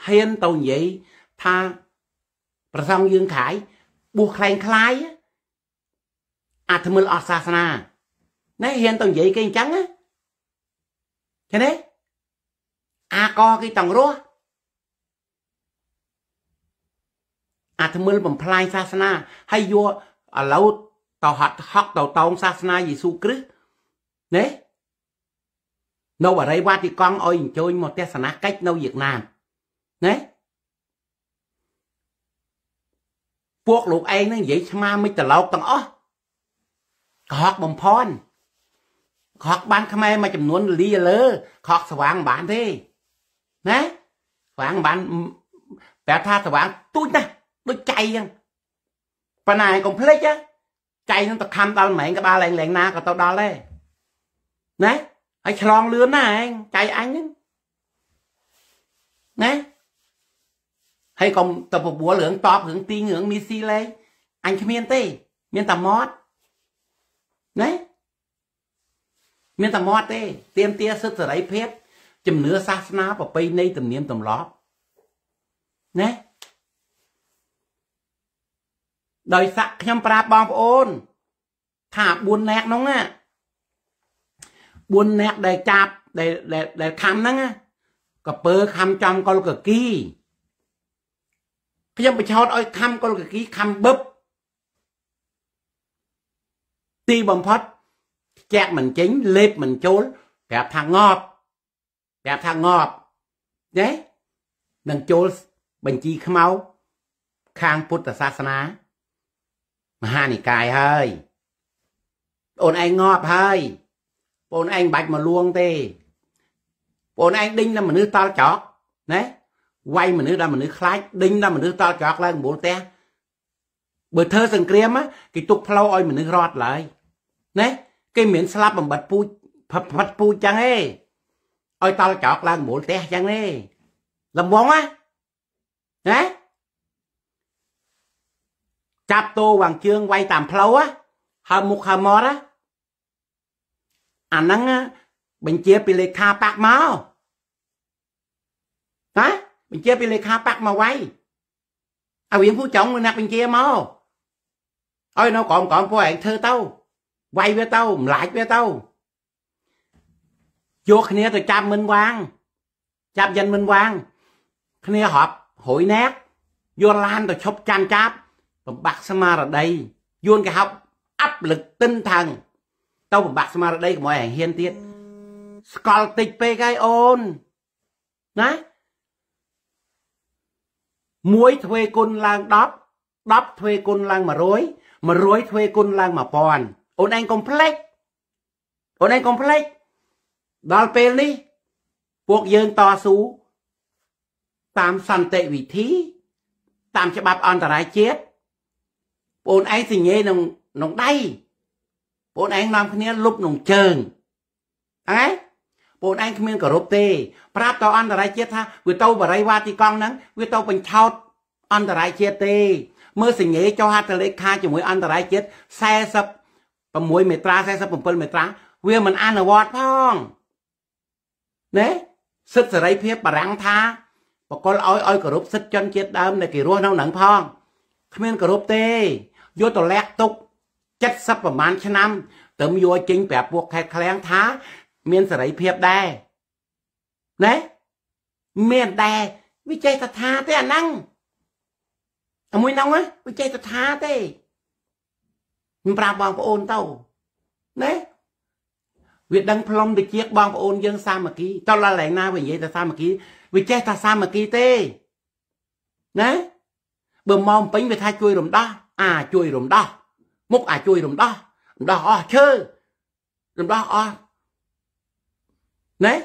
ហ៊ានទៅនិយាយថាប្រសងយើងខាយបួសខ្លែងខ្លាយអាថ្មើលអស់សាសនាណែហ៊ានទៅនិយាយគេអញ្ចឹងឃើញទេអាកគេតង់រស់អាថ្មើលបំផ្លាញសាសនាហើយយកឥឡូវតហត់ហក់ទៅតោងសាសនាយេស៊ូគ្រីស្ទណែនៅបរិវត្តទីកង់ឲ្យអញ្ជើញមកទេសនាកិច្ចនៅវៀតណាមណែពួកលោកឯងហ្នឹងនិយាយឆ្មាមិនត្រឡោកទាំងអស់កុហកបំផន់ខកបានខ្មែរមួយចំនួនលីលើខកស្វាងបានទេណាស្វាងបានប្រាប់ថាស្វាងទូចណាស់ដូចចៃអញ្ចឹងប៉ុន្តែឯងកុំភ្លេចចៃនឹងទៅខំដល់ម៉ែងក្បាលឯងលែងណាក៏ទៅដល់ដែរណាហើយឆ្លងលឿនណាឯងចៃអញហ្នឹងណាហើយកុំទៅបបួលរឿងតបរឿងទីងរឿងមីស៊ីលេងអញគ្មានទេ មានតែមាត់ណាមានតែមាត់ទេទៀមទាសិទ្ធិសេរីភាពជំនឿសាសនាប្រពៃណីទំនៀមទម្លាប់ណាដោយសាក់ខ្ញុំប្រាប់បងប្អូន ថា4នាក់ហ្នឹងណា4នាក់ដែលចាប់ដែលដែលខំហ្នឹងណាកពើខំចំកុលកគីខ្ញុំបញ្ឆោតឲ្យខំកុលកគីខំបឹបទីបំផុតចាក់មិនចេញលេបមិនចូលប្រាប់ថាងប់ប្រាប់ថាងប់ទេនឹងចូលបញ្ជីខ្មៅខាងពុទ្ធសាសនា មហានិកាយហើយអូនឯងងប់ហើយបងឯងបាច់មកលួងទេបងឯងដេញតែមនុស្សតល់ចោកណាវាយមនុស្សដល់មនុស្សខ្លាចដេញដល់មនុស្សតល់ច្រកឡើង9ផ្ទះបើធ្វើសង្គ្រាមគេទុកផ្លូវឲ្យ មនុស្សរត់ឡើយណាគេមានស្លាប់បំបត្តិពូជផាត់ពូជចឹងឯងឲ្យតល់ច្រកឡើង9ផ្ទះចឹងឯងលំងណាណាចាប់តោវាងជើងវាយតាមផ្លូវហើមុខហើមាត់អាហ្នឹងបញ្ជាពីលេខាប៉ាក់មកណាបញ្ជាពីលេខាបាក់មកវាយអាវិញผู้ចុងនឹងអ្នកបញ្ជាមកឲ្យនៅក្រោមក្រោមពួកឯងធ្វើទៅវាយវាទៅម្លាចវាទៅយកគ្នាទៅចាប់មិនវាងចាប់យិនមិនវាងគ្នាហប់រួយណែកយកឡានទៅឈប់ចាំចាប់បំបាក់ស្មារតីយួនគេហប់អាប់លឹកទិនថងទៅបំបាក់ស្មារតីកុំឲ្យឯងហ៊ានទៀតស្កល់តិចពេកហើយអូនណា1ធ្វើគុណឡើង10 10ធ្វើគុណឡើង100 100ធ្វើគុណឡើង1000អូនឯងកុំភ្លេចអូនឯងកុំភ្លេចដល់ពេលនេះពួកយើងតស៊ូតាមសន្តិវិធី តាមច្បាប់អន្តរជាតិបងឯងសញ្ញេក្នុងក្នុងដៃបងឯងនាំគ្នាលុបក្នុងជើងហ្នឹងហើយបូនឯងគ្មានគោរពទេ ប្រាប់ទៅអន្តរជាតិថាវាទៅបរិវាទីកង់ហ្នឹងវាទៅបញ្ឆោត អន្តរជាតិទេ មើលសញ្ញេចុះហត្ថលេខាជាមួយអន្តរជាតិ46មេត្រា47មេត្រា វាមិនអនុវត្តផងណែសិទ្ធិសេរីភាពបារាំងថា បកលឲ្យឲ្យគោរពសិទ្ធិជនជាតិដើមដែលគេរស់នៅនឹងផងគ្មានគោរពទេយកតលាក់ទុក70ប្រមាណឆ្នាំទើបយកចេញប្រាប់ពួកខេតឃ្លាំងថាមានសេរីភាពដែរណាមានដែរវាចេះតែថាទេអាហ្នឹងអាមួយហ្នឹងវាចេះតែថាទេខ្ញុំប្រាប់បងប្អូនទៅណាវាដឹងផ្លុំទៅជាតិបងប្អូនយើងសាមគ្គីតឡលែងណាវានិយាយតែសាមគ្គីវាចេះតែសាមគ្គីទេណាបើមកពេញវាថាជួយរំដោះអាជួយរំដោះមុខអាជួយរំដោះរំដោះអស់ឈើរំដោះអស់ណា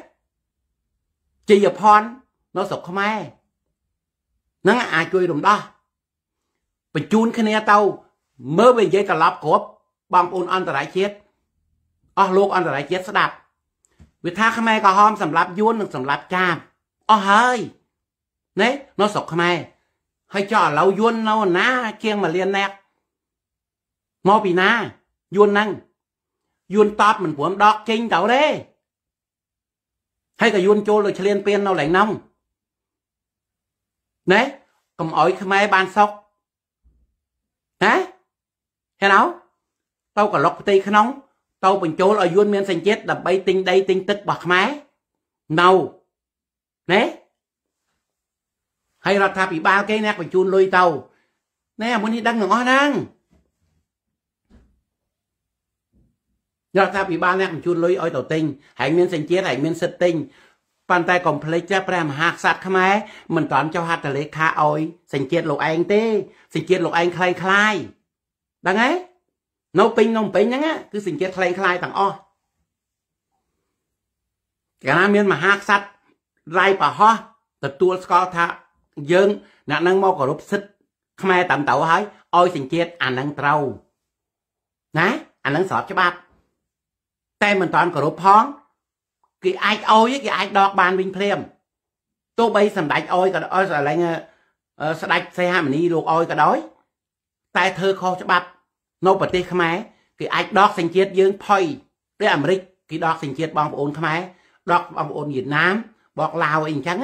ជាយផននៅស្រុកខ្មែរហ្នឹងអាចជួយរំដោះបញ្ជូនគ្នាទៅមើលវានិយាយត្រឡប់គ្រប់បងប្អូនអន្តរជាតិអស់លោក អន្តរជាតិស្ដាប់វាថាខ្មែរក្រហមសម្រាប់យួននិងសម្រាប់ចាមអស់ហើយណែនៅស្រុកខ្មែរហើយចុះឥឡូវយួននៅណាជាងមួយលានអ្នកមកពីណាយួនហ្នឹងយួនតបមិនព្រមដកចេញទៅទេហើយក៏យួនចូលដូចឆ្លៀនពៀននៅឡែងនោះណែកុំអោយខ្មែរបានសុកណាឃើញអោទៅកឡុកផ្ទៃក្នុងទៅបញ្ចូលឲ្យយួនមានសេចក្តីដើម្បីទិញដីទិញទឹករបស់ខ្មែរនៅណែហើយរដ្ឋាភិបាលគេអ្នកបញ្ជូនលុយទៅណែអាមុននេះដឹងទាំងអស់ហ្នឹងរដ្ឋាភិបាលអ្នកបញ្ជូនលុយឲ្យទៅទិញហើយមានសេចក្ដីហើយមានសិទ្ធិទិញប៉ុន្តែកុំភ្លេចថាព្រះមហាក្សត្រខ្មែរមិនតាន់ចុះហត្ថលេខាឲ្យសញ្ជាតិលោកឯងទេសញ្ជាតិលោកឯងคล้ายคล้ายដឹងទេនៅពេញនៅពេញហ្នឹងគឺសញ្ជាតិคล้ายคล้ายទាំងអស់កាលណាមានមហាក្សត្រឡាយប្រហោះទទួលស្គាល់ថាយើងអ្នកហ្នឹងមកគោរពសិទ្ធិខ្មែរតាមតៅហើយឲ្យសញ្ជាតិអាហ្នឹងត្រូវណាអាហ្នឹងស្របច្បាប់តែមិនតាន់គោរពផងគេអាចអោយគេអាចដកបានវិញភ្លាមទោះបីសម្ដេចអោយក៏អោយស្រឡាញ់ស្ដេចសេហមនីលោកអោយក៏ដោយតែធ្វើខុសច្បាប់នៅប្រទេសខ្មែរគេអាចដកសញ្ជាតិយើងផុយទៅអាមេរិកគេដកសញ្ជាតិបងប្អូនខ្មែរដកបងប្អូនវៀតណាមបកឡាវអីអញ្ចឹង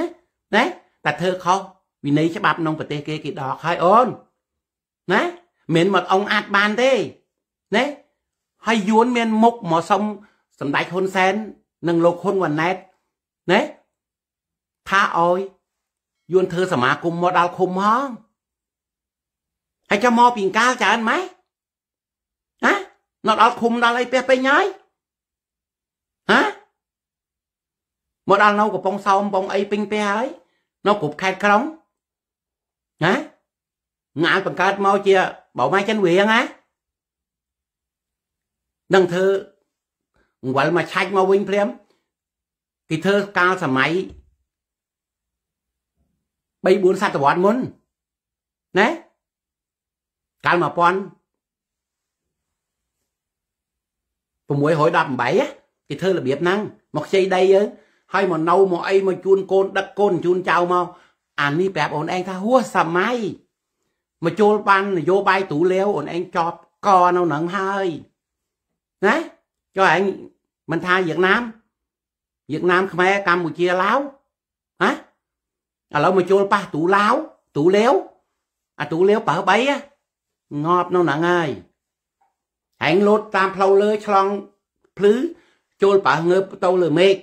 ណាតែធ្វើខុសវិន័យច្បាប់ក្នុងប្រទេសគេគេដកហើយអូនណាមិនមកអង្គអាចបានទេណាហើយយួនមានមុខមកសុំសម្ដេចហ៊ុនសែននិងលោកហ៊ុនវ៉ាណែតណែថាឲ្យយួនធ្វើសមាគមមកដល់ឃុំហងហើយចាំមកពីកាលច្រើនម៉េះណានៅដល់ឃុំដល់អីពេះពេញហើយហាមកដល់នៅកំពង់សោមកំពង់អីពេញពេះហើយនៅគ្រប់ខេត្តក្រុងណាងាយបង្កើតមកជាបើម៉ែចិនវៀងណានឹងធ្វើអង្វិលមកឆាច់មកវិញព្រមគេធ្វើកាលសម័យ3 4សតវត្សមុនណាកាល1618គេធ្វើរបៀបហ្នឹងមកខ្ចីដីយើងហើយមកនៅមកអីមកជួនកូនដឹកកូនជួនចៅមកអានេះប្រាប់អូនឯងថាហួសសម័យមកចូលបាននយោបាយទូលាវអូនឯងចប់កនៅនឹងហើយណាចុះឯងមិនថាវៀតណាមវៀតណាមខ្មែរកម្ពុជាឡាវហ៎ឥឡូវមកចូលប៉ះទូឡាវទូលាវអាទូលាវប្រើបីងប់នោះហ្នឹងហើយហែងលោតតាមផ្លូវលើឆ្លងភ្លឺចូលប្រើងើបទៅលើមេឃ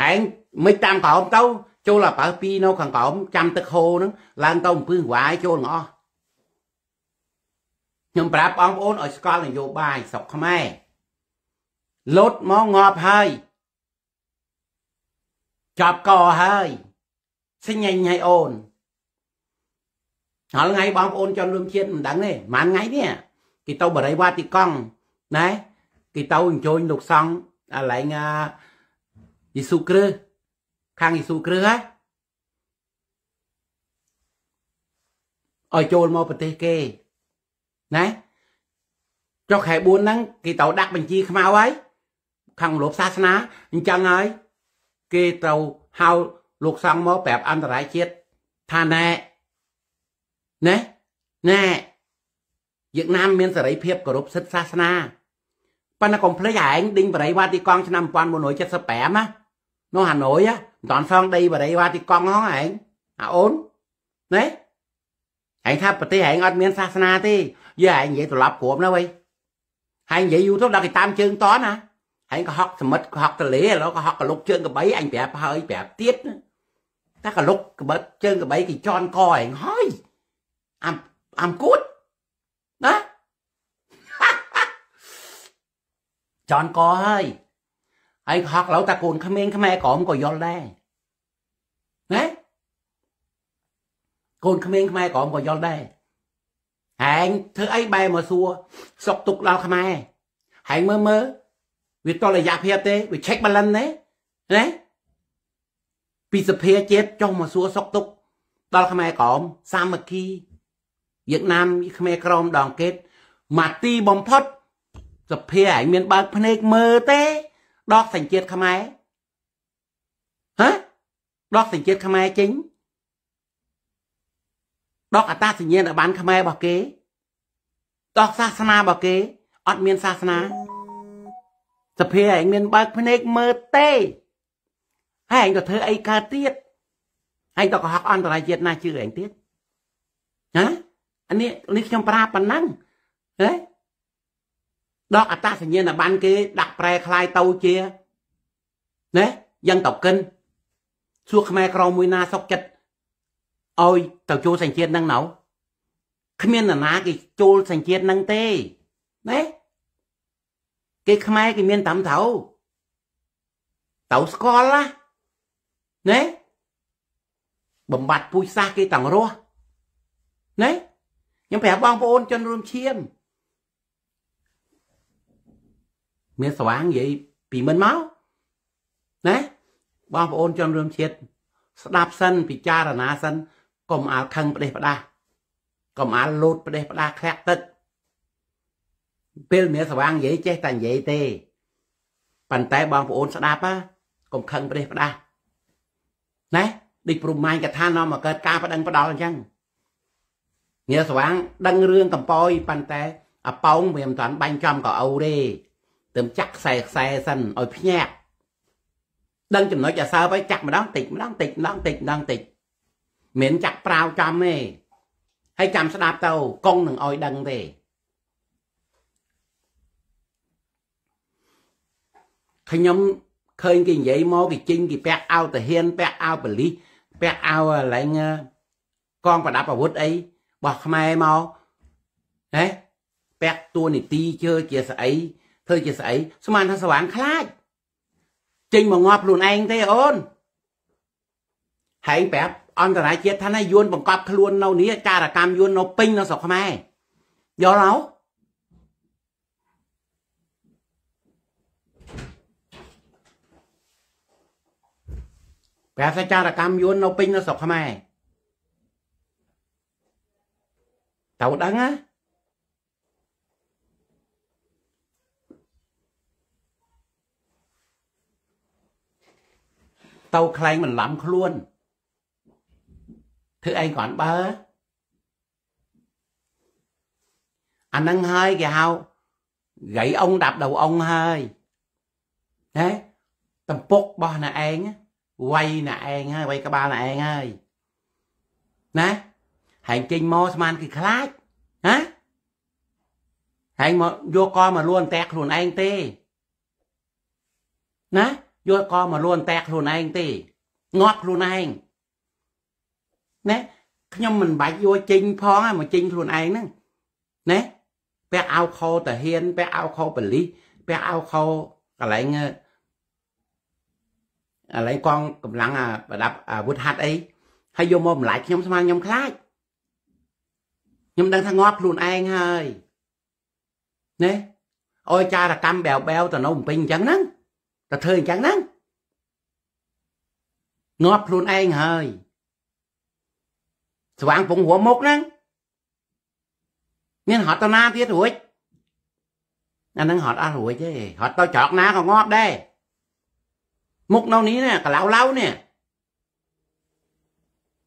ហែងមិនតាមក្រោមទៅចូលប្រើពីនៅខាងក្រោមចាំទឹកហូរហ្នឹង ឡើងទៅអំពើវាយចូលអស់ខ្ញុំប្រាប់បងប្អូនឲ្យស្គាល់នយោបាយស្រុកខ្មែរលុតមកងាប់ហើយចាប់កហើយសញ្ញាញឲ្យអូនដល់ថ្ងៃបងប្អូនចន់រួមជាតិមិនដឹងទេប៉ុន្មានថ្ងៃនេះគេទៅបរិវត្តទីកង់ណែគេទៅអញ្ជើញលោកសង្ឃអាឡែងយេស៊ូគ្រីស្ទខាងយេស៊ូគ្រីស្ទហ៎ឲ្យចូលមកប្រទេសគេណាចុះខែ4ហ្នឹងគេទៅដាក់បញ្ជីខ្មៅហើយខាងលោកសាសនាអញ្ចឹងហើយគេទៅហៅលោកសង្ឃមកប្រាប់អន្តរាយជាតិថាណែណែណែវៀតណាមមានសេរីភាពគោរពសិទ្ធិសាសនាប៉ុន្តែកុំភ្លេចឯងដេញបរិវត្តទីកងឆ្នាំ1975ណានៅហាណូយមិនតាន់សងដីបរិវត្តទីកងហ្នឹងឯងអាអូនណែឯងថាប្រទេសឯងអត់មានសាសនាទេយើឯងនិយាយត្រឡប់គ្រប់ណាវៃហើយនិយាយយូរទៅដល់គេតាមជើងតណាហើយក៏ហុកសមិទ្ធក៏ហុកតលេឥឡូវក៏ហុកកលុកជើងកបីអញប្រាប់ហើយប្រាប់ទៀតតែកលុកកបិតជើងកបីគេជន់កឯងហើយអាំអាំគួតណាជន់កហើយហើយហុកឡូវតាកូនក្មេងខ្មែរក្រមក៏យល់ដែរណាកូនក្មេងខ្មែរក្រមក៏យល់ដែរឯងធ្វើអីបែរមកសួរសុកទុកដល់ខ្មែរហែងមើលមើលវាតលរយៈភាពទេវា check balance ទេណាពីសភាជាតិចុះមកសួរសុកទុកដល់ខ្មែរក្រមសាមគ្គីវៀតណាមខ្មែរក្រមដងកេតមកទីបំផុតសភាឯងមានបើកភ្នែកមើលទេដកសញ្ជាតិខ្មែរហ៎ដកសញ្ជាតិខ្មែរចេញដកអត្តសញ្ញាណឲ្យបានខ្មែររបស់គេដកសាសនារបស់គេអត់មានសាសនាសភាឯងមានបើកភ្នែកមើលទេហើយឯងទៅធ្វើអីកើតទៀតឯងទៅកុហកអន្តរជាតិណាជឿឯងទៀតណាអានេះនេះខ្ញុំប្រាប់ប៉ុណ្ណឹងហេដកអត្តសញ្ញាណប័ណ្ណគេដាក់ប្រែคลายទៅជាណាយ៉ាងតកិនសួរខ្មែរក្រមមួយណាសុកចិត្តឲ្យទៅចូលសញ្ជាតិនឹងណៅគ្មាននរណាគេចូលសញ្ជាតិនឹងទេណែគេខ្មែរគេមាន តាមត្រូវទៅស្គាល់ណាណែបំបត្តិពូជសាសគេទាំងរស់ណែខ្ញុំប្រាប់បងប្អូនជនរួមឈាមមានស្វាងនិយាយពីមិនមកណាបងប្អូនជនរួមជាតិស្ដាប់សិនពិចារណាសិនកុំអាលខឹងផ្ដេសផ្ដាសកុំអាលលូតផ្ដេសផ្ដាសខ្លាក់ទឹកពេលមានស្វាងនិយាយចេះតែនិយាយទេប៉ុន្តែបងប្អូនស្ដាប់ហ៎កុំខឹងផ្ដេសផ្ដាសណាដូចព្រំម៉ាញកថានាំមកកើតការប្តឹងផ្ដាល់អញ្ចឹងងារស្វាងដឹងរឿងកំប៉ោយប៉ុន្តែអប៉ោងវាមិនទាន់បាញ់ចំកៅអ៊ូទេទើបចាក់ខ្សែខ្សែសិនឲ្យភ្ញាក់ដឹងចំណុចអាសើបឲ្យចាក់ម្ដងតិចម្ដងតិចម្ដងតិចម្ដងតិចម្ដងតិចមិនចាក់ប្រាវចំទេហើយចាំស្ដាប់ទៅកងនឹងឲ្យដឹងទេខ្ញុំឃើញគេនិយាយមកគេចេញគេពាក់អោតាហានពាក់អោបលិសពាក់អោឡែងកងប្រដាប់អាវុធអីរបស់ខ្មែរមកហេពាក់តួនីតិជើជាស្អីធ្វើជាស្អីស្មានថាសវាងខ្លាចចេញមកងាប់ខ្លួនឯងទេអូនហែងប្រាប់อันตรายเจ็ดท่านให้ยวนบังกับขลวนเราเนี้ยจารกรรมยวนเราปิงเราสอบขมายย่อเราแปลสจารกรรมยวนเราปิงเราสอบขมายเต่าดังอะเต่าใครมันล้ำขลวนធ្វើអីគ្រាន់បើអានឹងហើយគេហៅរៃអង្គដាប់ដៅអង្គហើយណាតំពុករបស់ណែឯងវាយណែឯងហើយវាយក្បាលណែឯងហើយណាហែងចេញមកស្មានគឺខ្លាចណាហែងមកយកកមកលួនតែខ្លួនឯងទេណាយកកមកលួនតែខ្លួនឯងទេងាប់ខ្លួនឯងណាខ្ញុំមិនបាច់យកចេញផងមកចេញខ្លួនឯងហ្នឹងណាពាក់អោខោតាហ៊ានពាក់អោខោបលីពាក់អោខោកន្លែងឥឡូវកងកម្លាំងប្រដាប់អាវុធហັດអីហើយយកមកម្លាយខ្ញុំស្មានខ្ញុំខ្លាចខ្ញុំដឹងថាងាប់ខ្លួនឯងហើយណាអោយចារកម្មបែវបែវទៅនៅពេញអញ្ចឹងហ្នឹងទៅធ្វើអញ្ចឹងហ្នឹងងាប់ខ្លួនឯងហើយស្វាងពងរួមមុខហ្នឹងមានហត់ទៅណាទៀតរួចអាហ្នឹងហត់អស់រួចទេហត់ទៅច្រកណាក៏ងាប់ដែរមុខនៅនេះណាកឡៅឡៅនេះ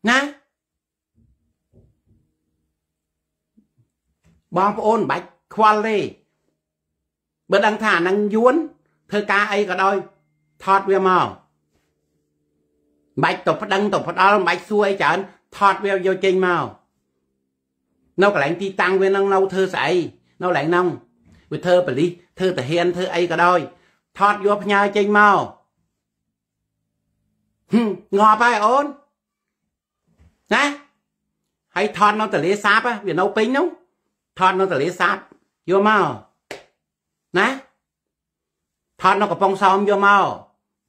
ណាបងប្អូនបាច់ខ្វល់ទេបើដឹងថាអានឹងយួនធ្វើការអីក៏ដោយថតវាមកបាច់ទៅប្តឹងទៅផ្ដាល់បាច់សួរអីច្រើនថតវាយកចេញមកនៅកន្លែងទីតាំងវានឹងនៅធ្វើស្អីនៅកន្លែងហ្នឹងវាធ្វើបលិសធ្វើតាហានធ្វើអីក៏ដោយ ថតយកផ្ញើចេញមកងប់ហើយអូនណាហើយថតនៅទលេសាបវានៅពេញនោះថតនៅទលេសាបយកមកណាថតនៅកំពង់សោមយកមក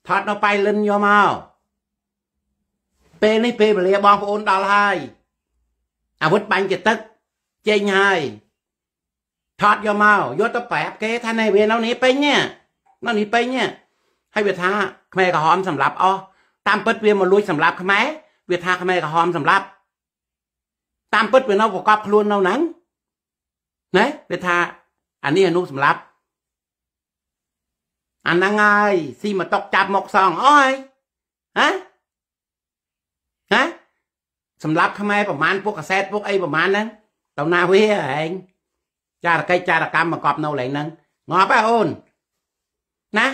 ថតនៅប៉ៃលិនយកមកពេលនេះពេលវេលាបងប្អូនដល់ហើយអាវុធបាញ់ជាទឹកចេញហើយថតយកមកយកទៅប្រាប់គេថានេះវានៅនេះពេញនេះនៅនេះពេញនេះហើយវាថាខ្មែរក្រហមសម្លាប់អស់តាមពិតវាមកលួចសម្លាប់ខ្មែរវាថាខ្មែរក្រហមសម្លាប់ តាមពិតវានៅប្រកបខ្លួននៅហ្នឹងណាវាថាអានេះអានោះសម្លាប់អាហ្នឹងហើយស៊ីមកຕົកចាប់មកសងអស់ហើយហ៎ណាសម្រាប់ខ្មែរប្រមាណពួកកសែតពួកអីប្រមាណហ្នឹងទៅណាវាហែងចារកិច្ចចារកម្មមកកប់នៅឡើងហ្នឹងងាប់ហ៎អូនណា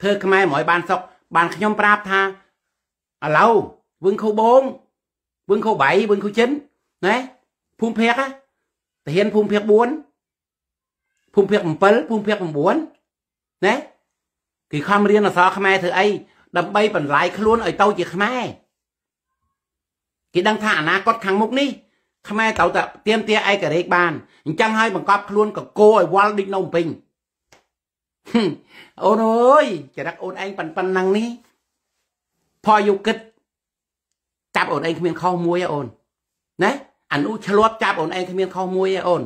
ធ្វើខ្មែរមកឲ្យបានសុខបានខ្ញុំប្រាប់ថាឥឡូវវឹងខូបងវឹងខូបៃវឹងខូចិនណាភូមិភាគតាហ៊ានភូមិភាគ4ភូមិភាគ7ភូមិភាគ9ណាគេខំរៀនអក្សរខ្មែរធ្វើអីដើម្បីបន្លាយខ្លួនឲ្យទៅជាខ្មែរគេដឹងថាអនាគតខាងមុខនេះខ្មែរត្រូវតែទៀមទាឯករាជ្យបានអញ្ចឹងហើយបង្កប់ខ្លួនកកោឲ្យវល់ដូចនៅពេញអូនអើយចរិតអូនឯងប៉ុណ្ណឹងនេះផយគិតចាប់អូនឯងគ្មានខុសមួយទេអូនណាអនុឆ្លាត់ចាប់អូនឯងគ្មានខុសមួយទេអូន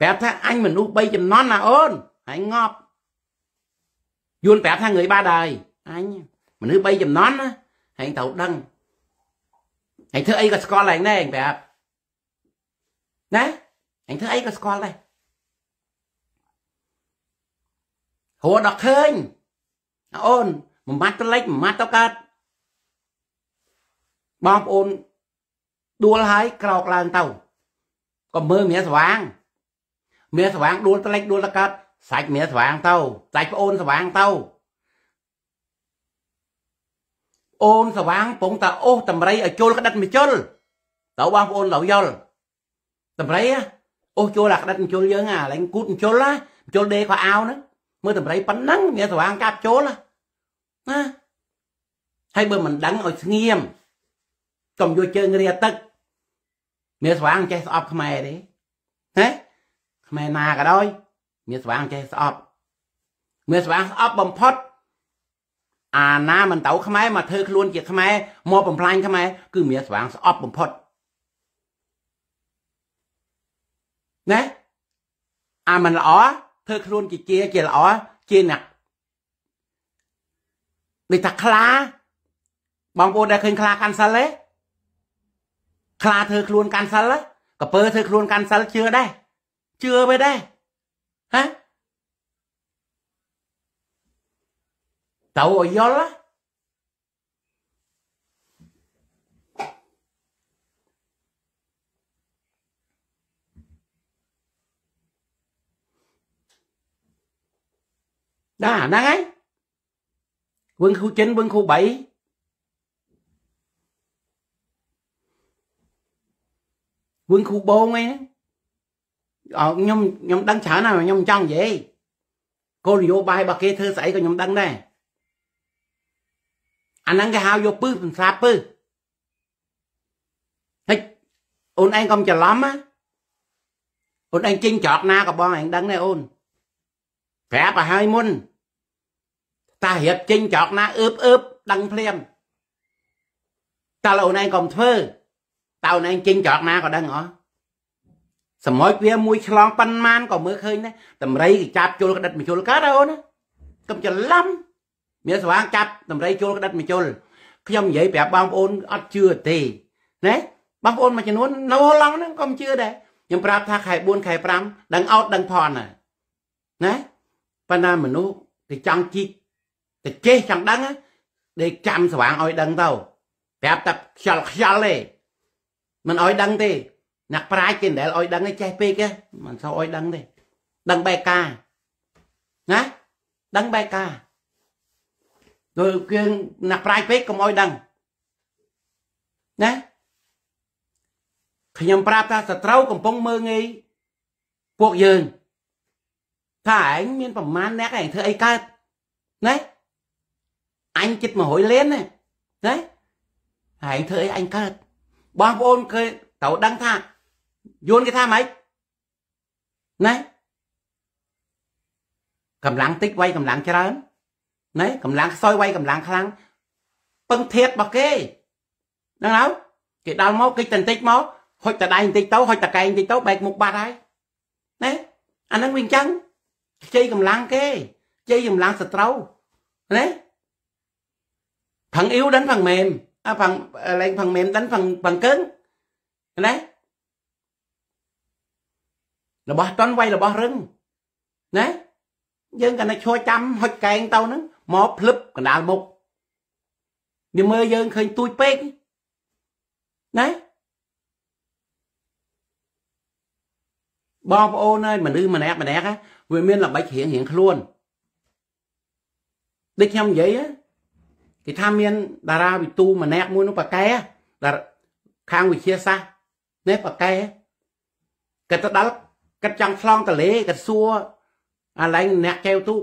ប្រាប់ថាអញមនុស្ស3ចំណន់ណាអូនហើយងប់យួនប្រាប់ថាងើយបាត់ហើយអញមនុស្ស3ចំណន់ណាហើយត្រូវដឹងអញធ្វើអីក៏ស្គាល់ឯងដែរអញប្រាប់ណាអញធ្វើអីក៏ស្គាល់ដែរហួរដល់ឃើញអូនមួយម៉ាត់ទៅលិចមួយម៉ាត់ទៅកើតបងប្អូនដួលហើយក្រោកឡើងទៅក៏មើលមានស្វាងមានស្វាងដួលទៅលិចដួលទៅកើតសាច់មានស្វាងទៅសាច់ប្អូនស្វាងទៅអូនសវាងពងតាអូសតម្រៃឲ្យចូលក្តិតមជុលតើបងប្អូនត្រូវយល់តម្រៃអូសចូលអាក្តិតមជុលយើងអាឡើងគូតមជុលណាមជុលដេកខោអាវហ្នឹងមើលតម្រៃប៉ុណ្ណឹងមានសវាងកាប់ចូលណាហើយបើមិនដឹងឲ្យស្ងៀមកុំយកជើងរាទឹកមានស្វាងចេះស្អប់ខ្មែរទេហេខ្មែរណាក៏ដោយមានស្វាងចេះស្អប់មានស្វាងស្អប់បំផុតអាណាមិនទៅខ្មែរមកធ្វើខ្លួនជាខ្មែរមកបំផ្លាញខ្មែរគឺមានស្វាងស្អប់បំផុតណាអាមិនល្អធ្វើខ្លួនជាជាជាល្អជាអ្នកដូចថាខ្លាបងប្អូនដែលឃើញខ្លាកាន់សិលទេខ្លាធ្វើខ្លួនកាន់សិលកពើធ្វើខ្លួនកាន់សិលជឿដែរជឿពេលដែរហ៎ tàu ở gió lá đó nó ấy quân khu chín quân khu bảy quân khu bốn ấy ờ, nhóm nhóm đăng trả nào mà nhóm chăng vậy cô vô bài bà kia thơ sảy của nhóm đăng đây អាហ្នឹងគេហៅយកពឹសសន្សាពឹសហិចអូនឯងកុំច្រឡំណាអូនឯងចេញច្រកណាក៏បងឯងដឹងដែរអូនប្រាប់ឲ្យហើយមុន តារៀបចេញច្រកណាអើបអើបដឹងភ្លាមតើអូនឯងកុំធ្វើតើអូនឯងចេញច្រកណាក៏ដឹងអោះសម័យវាមួយឆ្លងប៉ុន្មានក៏មើលឃើញដែរតម្រៃគេចាប់ជុលក្តិតមជុលកើតអូនកុំច្រឡំមានស្វាងចាប់តម្រៃជុលក្តិតមជុលខ្ញុំនិយាយប្រាប់បងប្អូនអត់ជឿទេណាបងប្អូនមួយចំនួននៅឡងហ្នឹងក៏មិនជឿដែរខ្ញុំប្រាប់ថាខែ4ខែ5ដឹងអោតដឹងផនណាណាប៉ុន្តែមនុស្សគេចង់ជីកតែចេះចង់ដឹងដេកចាំស្វាងឲ្យដឹងទៅប្រាប់តែខ្យល់ខ្យល់ទេមិនឲ្យដឹងទេអ្នកប្រាជ្ញគេមិនដែលឲ្យដឹងទេចេះពេកមិនសូវឲ្យដឹងទេ ដឹងបែកាណាដឹងបែកាដោយគៀងណាស់ប្រាយពេកកុំឲ្យដឹងណាខ្ញុំប្រាប់ថាសត្រូវ កំពុងមើងងាយពួកយើងថាឯងមានប្រមាណអ្នកឯងធ្វើអីកើតណាអញចិត្ត100លានណាណាឯងធ្វើអីអញកើតបងប្អូនគេត្រូវដឹងថាយួនគេថាម៉េចណាកម្លាំងតិចវាយកម្លាំងច្រើនណែកម្លាំងខ្សោយវាយកម្លាំងខ្លាំងពឹងធៀបរបស់គេហ្នឹងហើយគេដល់មកគេតន្តិចមកហុចតដៃបន្តិចទៅហុចតកែងបន្តិចទៅ បែកមុខបាត់ហើយណែអាហ្នឹងវាអញ្ចឹងជ័យកម្លាំងគេជ័យកម្លាំងសត្រូវណែផឹងអ៊ីវដឹងផឹងមែមអាផឹងឡើងផឹងមែមដឹងផឹងផឹងកឹងណែរបស់តន់វាយរបស់រឹងណែយើងកណ្ដឈួចាំហុចកែងទៅហ្នឹងមកភ្លឹបកណ្ដាលមុខវាមើលយើងឃើញទួចពេកណាបងប្អូនហើយមនុស្សម្នាក់ម្នាក់វាមាន ល្បិចរៀងរៀងខ្លួនដូចខ្ញុំនិយាយគេថាមានតារាវិទូម្នាក់មួយនោះប៉កែខាងវិជាសាស្ត្រនេះប៉កែគាត់ទៅដល់គាត់ចង់ឆ្លងតលេគាត់សួរអាឡែងអ្នកកែវទូ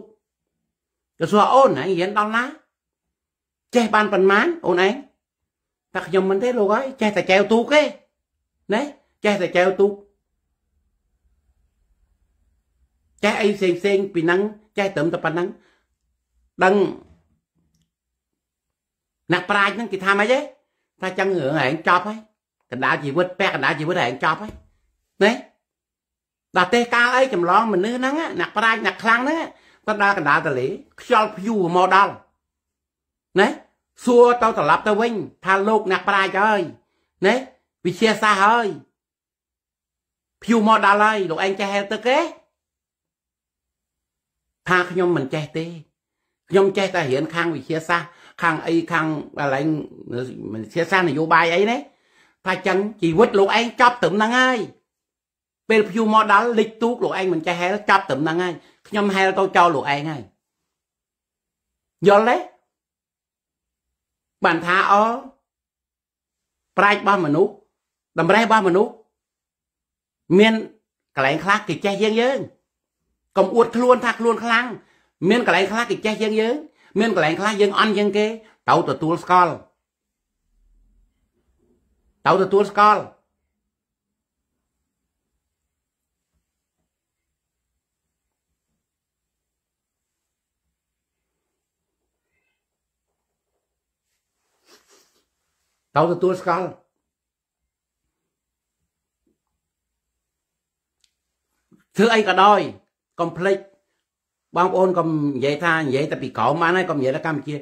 ទៅសួរអូនឯងរៀនដល់ណាចេះបានប៉ុន្មានអូនឯងតែខ្ញុំមិនទេលោកអើយចេះតែចែវទូកទេណែចេះតែចែវទូកចេះអីផ្សេងផ្សេងពីហ្នឹងចេះត្រឹមតែប៉ុណ្ណឹងដឹងអ្នកប្រាជ្ញហ្នឹងគេថាម៉េចទេថាចឹងរឿងឯងចប់ហើយកណ្ដាលជីវិតពាក់កណ្ដាលជីវិតឯងចប់ហើយណែដល់ទេកាលអីចម្លងមនុស្សហ្នឹងអ្នកប្រាជ្ញអ្នកខ្លាំងហ្នឹងកណ្ដាលកណ្ដាលតលេខ្យល់ភួមកដល់ណាសួរទៅត្រឡប់ទៅវិញថាលោកអ្នកប្រាជ្ញហើយណាវិជាសាស្ត្រហើយភួមកដល់ហើយលោកឯងចេះហេតុទឹកទេថាខ្ញុំមិនចេះទេខ្ញុំចេះតែរៀនខាងវិជាសាស្ត្រខាងអីខាងកន្លែងវិជាសាស្ត្រនយោបាយអីណាថាចឹងជីវិតលោកឯងចប់ត្រឹមហ្នឹងហើយពេលភួមកដល់លិចទូកលោកឯងមិនចេះហេតុចប់ត្រឹមហ្នឹងហើយខ្ញុំហែលទៅចោលលោកឯងហើយយល់ទេបានថាអប្រាជ្ញរបស់មនុស្សតម្រេះរបស់មនុស្សមានកលែងខ្លះគេចេះយើងយើងកុំអួត ខ្លួនថាខ្លួន ខ្លាំងមានកលែងខ្លះគេចេះយើងយើងមានកលែងខ្លះយើងអន់ជាងគេទៅទទួលស្គាល់ទៅទទួលស្គាល់ត្រូវទទួលស្គាល់ធ្វើអីក៏ដោយកុំភ្លេចបងប្អូនកុំនិយាយថានិយាយតែពីក្រោមបានហើយកុំនិយាយថាកម្ពុជា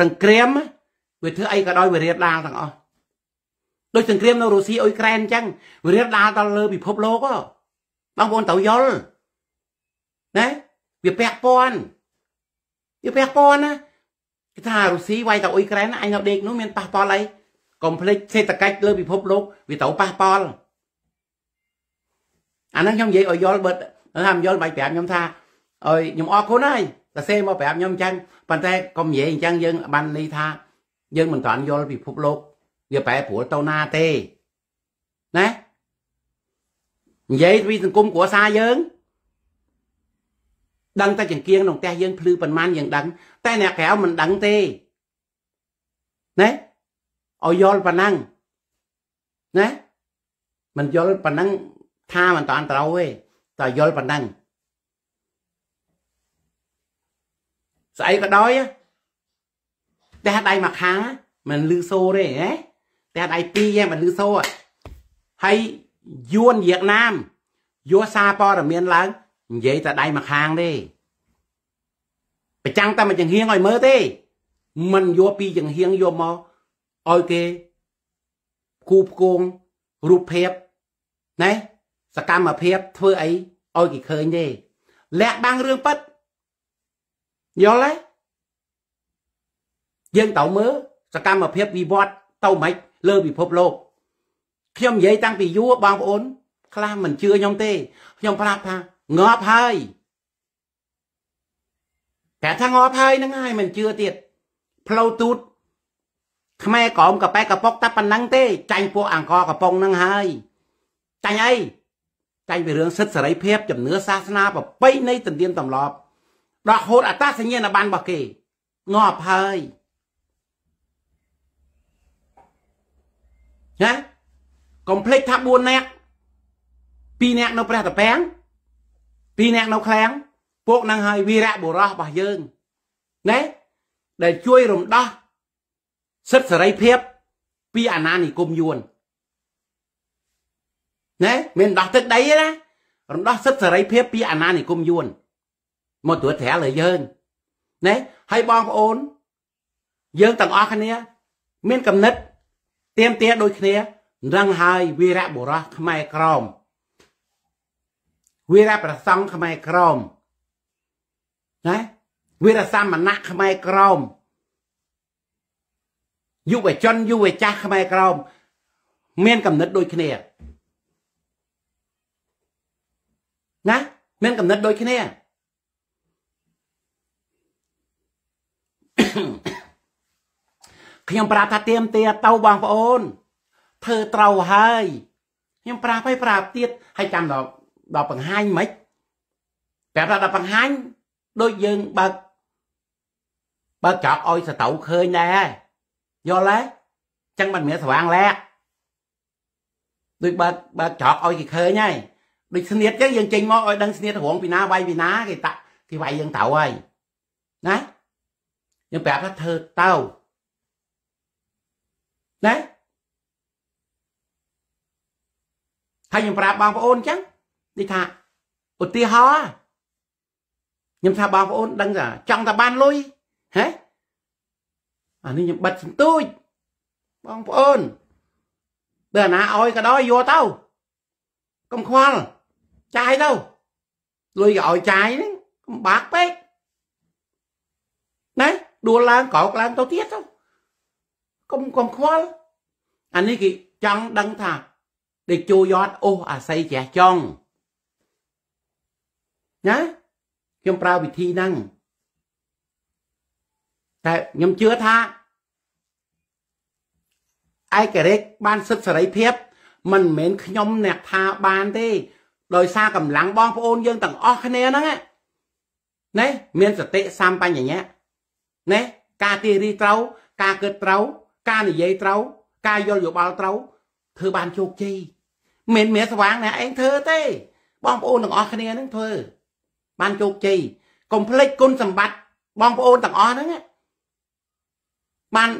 សង្គ្រាមវាធ្វើអីក៏ដោយវារៀបដាលទាំងអស់ដូចសង្គ្រាមនៅរុស្ស៊ីអ៊ុយក្រែនអញ្ចឹងវារៀបដាលដល់លើពិភពលោកហ៎បងប្អូនត្រូវយល់ណាវាពាក់ព័ន្ធវាពាក់ព័ន្ធណាគេថារុស្ស៊ីវាយទៅអ៊ុយក្រែនអញនៅដេកនោះមានប៉ះពាល់អីកុំភ្លេចសេដ្ឋកិច្ចលើពិភពលោកវាត្រូវប៉ះពាល់អាហ្នឹងខ្ញុំនិយាយឲ្យយល់បើថាមិនយល់បាយប្រាប់ខ្ញុំថាឲ្យខ្ញុំអរគុណហើយសរសេរមកប្រាប់ខ្ញុំអញ្ចឹងប៉ុន្តែកុំនិយាយអញ្ចឹងយើងបានន័យថាយើងមិនទាន់យល់ពិភពលោកវាប្រែប្រួលទៅណាទេណានិយាយពីសង្គមគ្រួសារយើងដឹងតែចង្គៀងក្នុងផ្ទះយើងភ្លឺប៉ុន្មានយើងដឹងតែអ្នកក្រៅមិនដឹងទេណាឲ្យយល់ប៉ុណ្ណឹងណាមិនយល់ប៉ុណ្ណឹងថាមិនតាន់ត្រូវទេតែយល់ប៉ុណ្ណឹងស្អីក៏ដោយតែដៃមកខាង មិនលឺសូទេហ៎តែដៃពីរឯងមិនលឺសូហើយយួនវៀតណាមយោសារព័ត៌មានឡើងនិយាយតែដៃមកខាងទេប្រចាំងតែមកចង្ហៀងឲ្យមើលទេ មិនយកពីចង្ហៀងយកមកឲ្យគេគូផ្គងរូបភាពណែសកម្មភាពធ្វើអីឲ្យគេឃើញទេលាក់បាំងរឿងប៉ັດយល់ទេយើងទៅមើលសកម្មភាពវិវត្តទៅម៉េចលើពិភពលោក ខ្ញុំនិយាយតាំងពីយូរបងប្អូនខ្លះមិនជឿខ្ញុំទេខ្ញុំប្រាប់ថាងប់ហើយតែថាងប់ហើយហ្នឹងហើយមិនជឿទៀតផ្លូវទូតខ្មែរក្រមកប៉ែកប៉ុកតែប៉ុណ្ណឹងទេចាញ់ពួកអង្គរកប៉ុងហ្នឹងហើយចាញ់អីចាញ់ពីរឿងសិទ្ធិសេរីភាពជំនឿសាសនាប្រពៃណីទន្ទានតម្លប់ដោះហូតអត្តសញ្ញាណប័ណ្ណរបស់គេងាប់ហើយណាកុំភ្លេចថា4នាក់2នាក់នៅព្រះតពាំង2នាក់នៅឃ្លាំងពួកនឹងហើយវីរៈបុរសរបស់យើងណែដែលជួយរំដោះសិទ្ធិសេរីភាពពីអាណានិគមយួនណែមានដោះទឹកដីទេណារំដោះសិទ្ធិសេរីភាពពីអាណានិគមយួន មកត្រួតត្រាលើយើងណែហើយបងប្អូន យើងទាំងអស់គ្នា មានកំណត់ទៀមទាដូចគ្នានឹងហើយវីរៈបុរសខ្មែរក្រមវីរៈប្រសង់ខ្មែរក្រមណាវីរៈសាមណៈខ្មែរក្រមយុវជនយុវចាស់ខ្មែរក្រមមាន កំណត់ដូចគ្នាណា មានកំណត់ដូចគ្នាខ្ញុំប្រាប់ថាទៀមទាទៅបងប្អូនធ្វើត្រូវហើយខ្ញុំប្រាប់ឲ្យប្រាប់ទៀតហើយចាំដល់ដល់បង្ហាញមិនប្រាប់ថាដល់បង្ហាញដូចយើងបើកបើកចោលឲ្យសតៅឃើញដែរយល់ហើយចឹងมันមានស្វាងលាក់ដូចបើបើច្រកឲ្យគេឃើញហើយដូចស្នៀតចឹងយើងចេញមកឲ្យដឹងស្នៀតរងពីណាវាយពីណាគេតាក់គេវាយយើងត្រូវហើយណាយើងប្រាប់ថាធ្វើតើណាហើយខ្ញុំប្រាប់បងប្អូនចឹងនេះថាឧទាហរណ៍ខ្ញុំថាបងប្អូនដឹងថាចង់តែបានលុយហ៎អានេះខ្ញុំបិទសន្ទូចបងប្អូនបើណាឲ្យក៏ដោយយកទៅកុំខ្វល់ចាយទៅលុយក៏ឲ្យចាយហ្នឹងកុំបាក់ពេកណាដួលឡើងក្រោកឡើងទៅទៀតទៅកុំកុំខ្វល់អានេះគេចង់ដឹងថាដេកជួយយត់អូសអាស័យជ្រះចង់ណាខ្ញុំប្រើវិធីហ្នឹងតែខ្ញុំជឿថាឯករាជ្យបានសិទ្ធិសេរីភាព មិនមែនខ្ញុំ អ្នកថាបានទេ ដោយសារកម្លាំងបងប្អូនយើងទាំងអស់គ្នាហ្នឹងណែមានសតិសម្បញ្ញាណែការទីរីត្រូវការគិតត្រូវ ការនិយាយត្រូវការយល់យោបល់ត្រូវធ្វើបានជោគជ័យមិនមានស្វាងអ្នកឯងធ្វើទេ បងប្អូនទាំងអស់គ្នានឹងធ្វើបានជោគជ័យកុំភ្លេចគុណសម្បត្តិបងប្អូនទាំងអស់ហ្នឹងណាបាន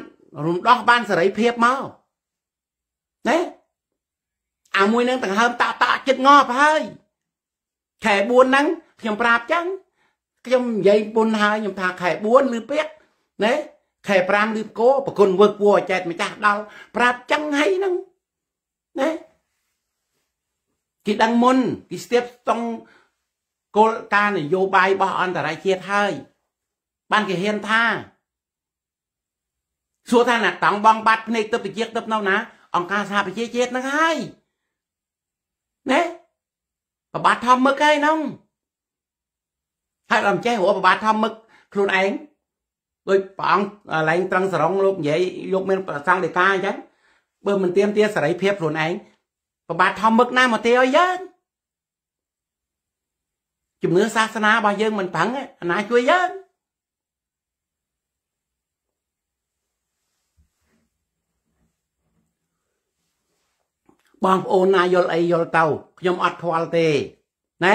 រំដោះបានសេរីភាពមកណាអាមួយនឹងដង្ហើមតាក់តាក់ចិត្តងប់ហើយខែ4ហ្នឹងខ្ញុំប្រាប់ចឹងខ្ញុំនិយាយមុនហើយខ្ញុំថាខែ4ឬពាក់ណាខែ5ឬគោប្រគុណវើពួរចែកម្ចាស់ដល់ប្រាប់ចឹងហើយហ្នឹងណាគេដឹងមុនគេស្ទាបស្ទង់គោលការណ៍នយោបាយរបស់អន្តរជាតិហើយបានគេហ៊ានថាសួរថាណាតង់បងបាត់ភ្នែកទៅប្រជាជាតិទៅនៅណាអង្គការសហប្រជាជាតិហ្នឹងហើយណែប្របាទធំមឹកឯងហ្នឹងហើយដល់ចេះរកប្របាទធំមឹកខ្លួនឯងដោយព្រះអង្គឡើងត្រង់សរង លោកនិយាយលោកមាន ប្រសង្ឃដីកាអញ្ចឹងបើមិនទៀមទាសេរីភាពខ្លួនឯងប្របាទធំមឹកណាមកទេអើយយើងជំនឿសាសនារបស់យើង មិនប្រឹងណា ជួយយើងបងប្អូនណាយល់អីយល់ទៅខ្ញុំអត់ខ្វល់ទេណែ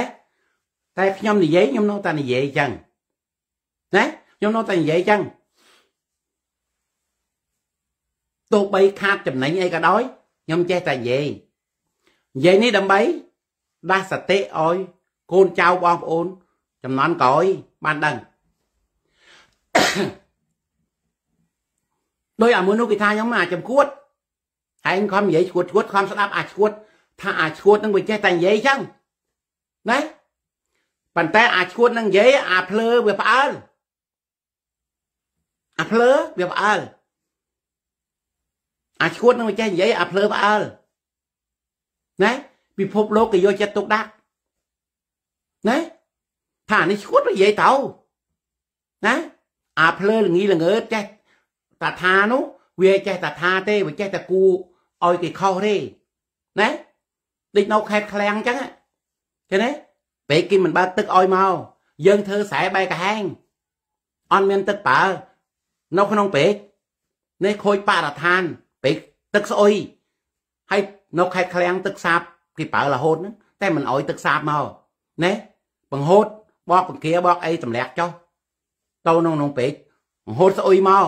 តែ ខ្ញុំនិយាយខ្ញុំនៅតែនិយាយអញ្ចឹងណែខ្ញុំនៅតែនិយាយអញ្ចឹងទោះបីខាតចំណេញអីក៏ដោយខ្ញុំចេះតែនិយាយនិយាយនេះដើម្បី ដាស់សតិឲ្យ កូនចៅបងប្អូនចំនួនក្រោយបានដឹងដោយអាមួយនោះគេថាខ្ញុំអាចំគួតឯងខំនិយាយឈួតឈួតខំស្ដាប់អាឈួតថាអាឈួតនឹងវាចេះតែនិយាយចឹងណាប៉ុន្តែអាឈួតនឹងនិយាយអាភ្លើវាផ្អើលអាភ្លើវាផ្អើលអាឈួតនឹងចេះនិយាយអាភ្លើផ្អើលណាពិភពលោកគេយកចិត្តទុកដាក់ណាថានេះឈួតនិយាយទៅណាអាភ្លើល្ងីល្ងើចេះតាថានោះវាចេះតាថាទេវាចេះតែគូឲ្យគេខុសទេណាដូចនៅខេតឃ្លាំងអញ្ចឹងឃើញទេពេលគេមិនបើកទឹកឲ្យមកយើងធ្វើស្រែបែកកហែងអត់មានទឹកប្រើនៅក្នុងពេកនេះខូចបរិស្ថានពេកទឹកស្អុយហើយនៅខេតឃ្លាំងទឹកសាបគេប្រើរហូតហ្នឹងតែមិនអោយទឹកសាបមកណាបង្ហូតបោកបង្គាបោកអីទម្លាក់ចុះទៅក្នុងក្នុងពេកបង្ហូតស្អុយមក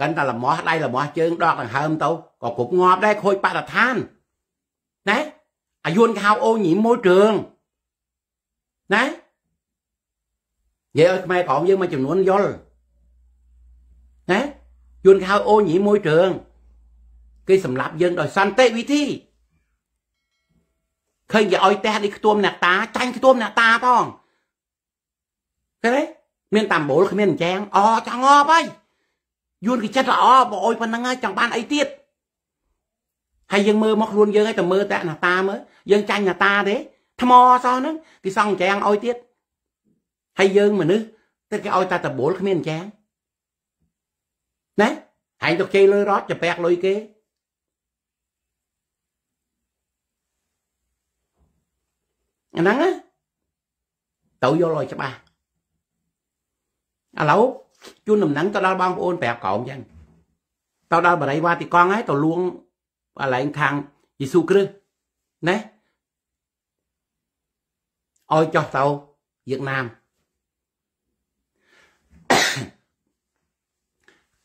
កិនតែលំោះដៃលំោះជើងដកដង្ហើមទៅក៏គ្រប់ងាប់ដែរខូចបរិស្ថានណាអាយុនខៅអូនញីមួយជើងណានិយាយឲ្យខ្មែរក្រមយើងមួយចំនួនយល់ណាយួនខៅអូនញីមួយជើងគេសម្លាប់យើងដោយសន្តិវិធីឃើញគេឲ្យផ្ទះនេះខ្ទួមអ្នកតាចាញ់ខ្ទួមអ្នកតាផងឃើញទេមានតាមបូលគ្មានអញ្ចាំងអចង់ងាប់ហើយយួនគេចិត្តល្អបើអុយប៉ុណ្ណឹងហើយចង់បានអីទៀតហើយយើងមើលមកខ្លួនយើងហើយតែមើលតែណាតាមើលយើងចាញ់ណាតាទេថ្មសោះហ្នឹងគេសង់ច្រាំងអុយទៀតហើយយើងមនុស្សតែគេអុយតែតបូលគ្មានច្រាំងណាហែងទៅជ័យលុយរត់ចប្រាក់លុយគេអាហ្នឹងទៅយល់ឲ្យច្បាស់ឥឡូវជូនដំណឹងទៅដល់បងប្អូនប្រាប់ក្រោមចឹងទៅដល់បរិវាតិកងហើយទៅលួងកន្លែងខាងយេស៊ូគ្រីស្ទណាឲ្យចោះទៅវៀតណាម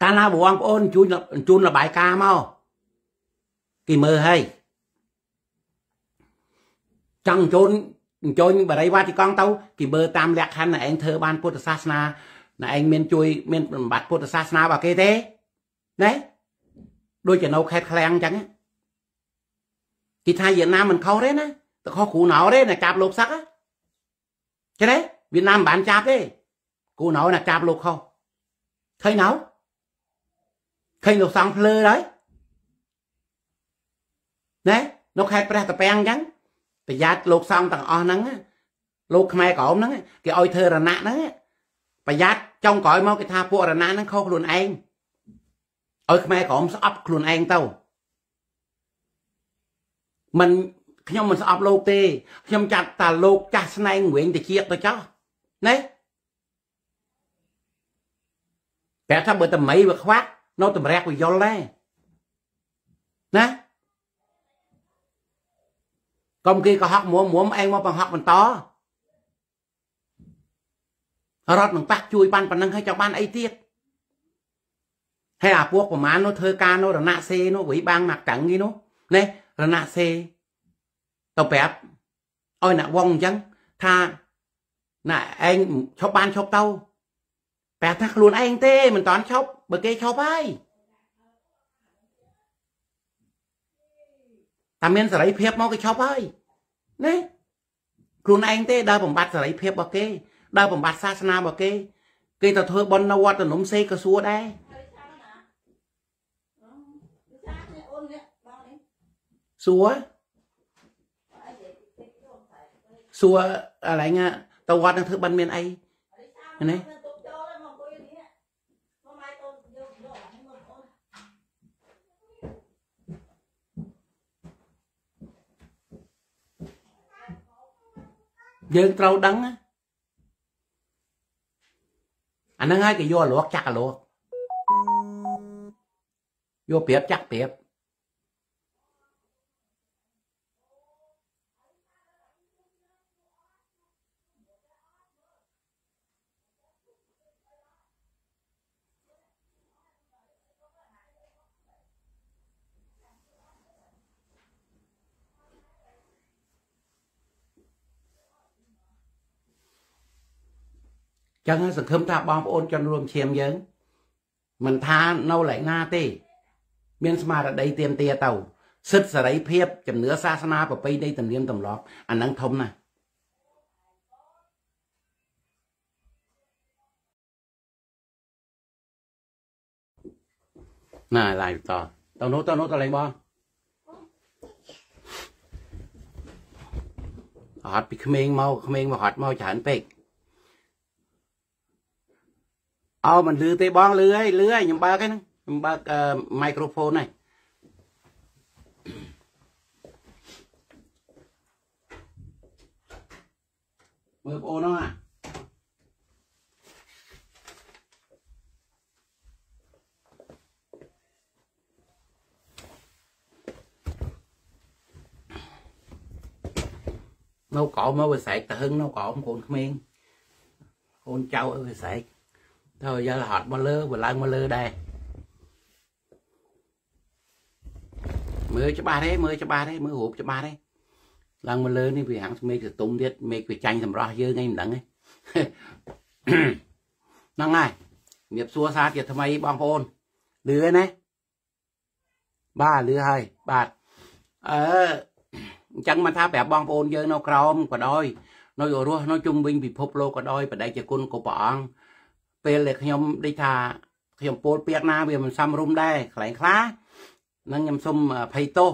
កាលណាបងប្អូនជួញជូនលបាយការមកគេមើលហើយចង់ជូនជូនបរិវាតិកងទៅគេមើលតាមលក្ខខណ្ឌឯងធ្វើបានពុទ្ធសាសនាណែឯងមានជួយមានបំបត្តិពុទ្ធសាសនារបស់គេទេណែដូចជានៅខេត្តឃ្លាំងអញ្ចឹងគេថាវៀតណាមមិនខុសទេណាតែខុសគ្រូណៅទេណាចាប់លោកសឹកចេះទេវៀតណាមមិនបានចាប់ទេគ្រូណៅណាចាប់លោកខុសឃើញណៅឃើញលោកសង់ភ្លើហើយណែនៅខេត្តព្រះតាពាំងអញ្ចឹងប្រយ័ត្នលោកសង់ទាំងអស់ហ្នឹងលោកខ្មែរក្រមហ្នឹងគេឲ្យធ្វើរណៈហ្នឹងប្រយ័ត្នចុងក្រោយមកគេថាពួករណានឹងខុសខ្លួនឯងឲ្យខ្មែរក្រមស្អប់ខ្លួនឯងទៅมันខ្ញុំមិនស្អប់លោកទេ ខ្ញុំចាត់តាលោកចាស់ស្នែងវិញតិចទៅចោះណែប្រាប់ថាបើតម្រៃវាខ្វាក់នៅតម្រាក់វាយល់ដែរណាកុំគេកុហកមួមមួមឯងមកបង្ហកបន្តរដ្ឋនឹងប៉ះជួយបានប៉ុណ្ណឹងហើយចង់បានអីទៀតហើយអាពួកប្រមាណនោះធ្វើការនោះរណសេនោះវិបាំងមកតាំងនេះនោះណែរណសេទៅប្រាប់ឲ្យអ្នកវងអញ្ចឹងថាណាឯងឈប់បានឈប់ទៅប្រាប់ថាខ្លួនឯងទេមិនតាន់ឈប់បើគេឈប់ហើយតែមានសេរីភាពមកគេឈប់ហើយណែខ្លួនឯងទេដែលបំបត្តិសេរីភាពរបស់គេដើរបំបត្តិសាសនារបស់គេ គេទៅធ្វើបន់នៅវត្តនំសេក៏សួរដែរសួរសួរអីហ្នឹងទៅវត្តនឹងធ្វើបន់មានអីណាយើងត្រូវដឹងណាอันนั้นให้ก็โยลวกจักลวกโยเปียบจักเปียบចឹងសង្ឃឹមថាបងប្អូនជនរួមឈាមយើងមិនថានៅឡែកណាទេ មានស្មារតីទៀមទា ទៅ សិទ្ធិសេរីភាពជំនឿសាសនា ប្រពៃណីទំនៀមទម្លាប់អានឹងធំណាស់ណាឡាយតតនោះតនោះតលេងបងអត់ពីក្មេងមកក្មេងមកហត់មកច្រើនពេកអោមិនលឺទេបងលឺហើយលឺហើយខ្ញុំបើកហ្នឹងខ្ញុំបើកមីក្រូហ្វូនហ្នឹងមើលបងអូនហ្នឹងមកកោមកវាស្រែកតហឹងនៅកោមកូនក្មេងកូនចៅឲ្យវាស្រែក thôi giờ là hot mà lơ vừa lang mà lơ đây mưa cho ba đấy mưa cho ba đấy mưa hộp cho ba đấy lang mà lơ nên vì hãng mê từ tôm tiết mê về tranh thầm ra dơ ngay đắng ấy ហ្នឹងហើយមៀបសួរសាទៀតថ្មីបងប្អូនលឺណាបាទលឺហើយបាទអឺអញ្ចឹងមិនថាប្រាប់បងប្អូនយើងនៅក្រោមក៏ដោយនៅរស់នៅជុំវិញពិភពលោកក៏ដោយបដិជាគុណគ្រប់ព្រះអង្គពេលដែលខ្ញុំដូចថាខ្ញុំពោលពាក្យណា វាមិនសមរម្យដែរខ្លាំងខ្លានឹងខ្ញុំសូមភ័យទោស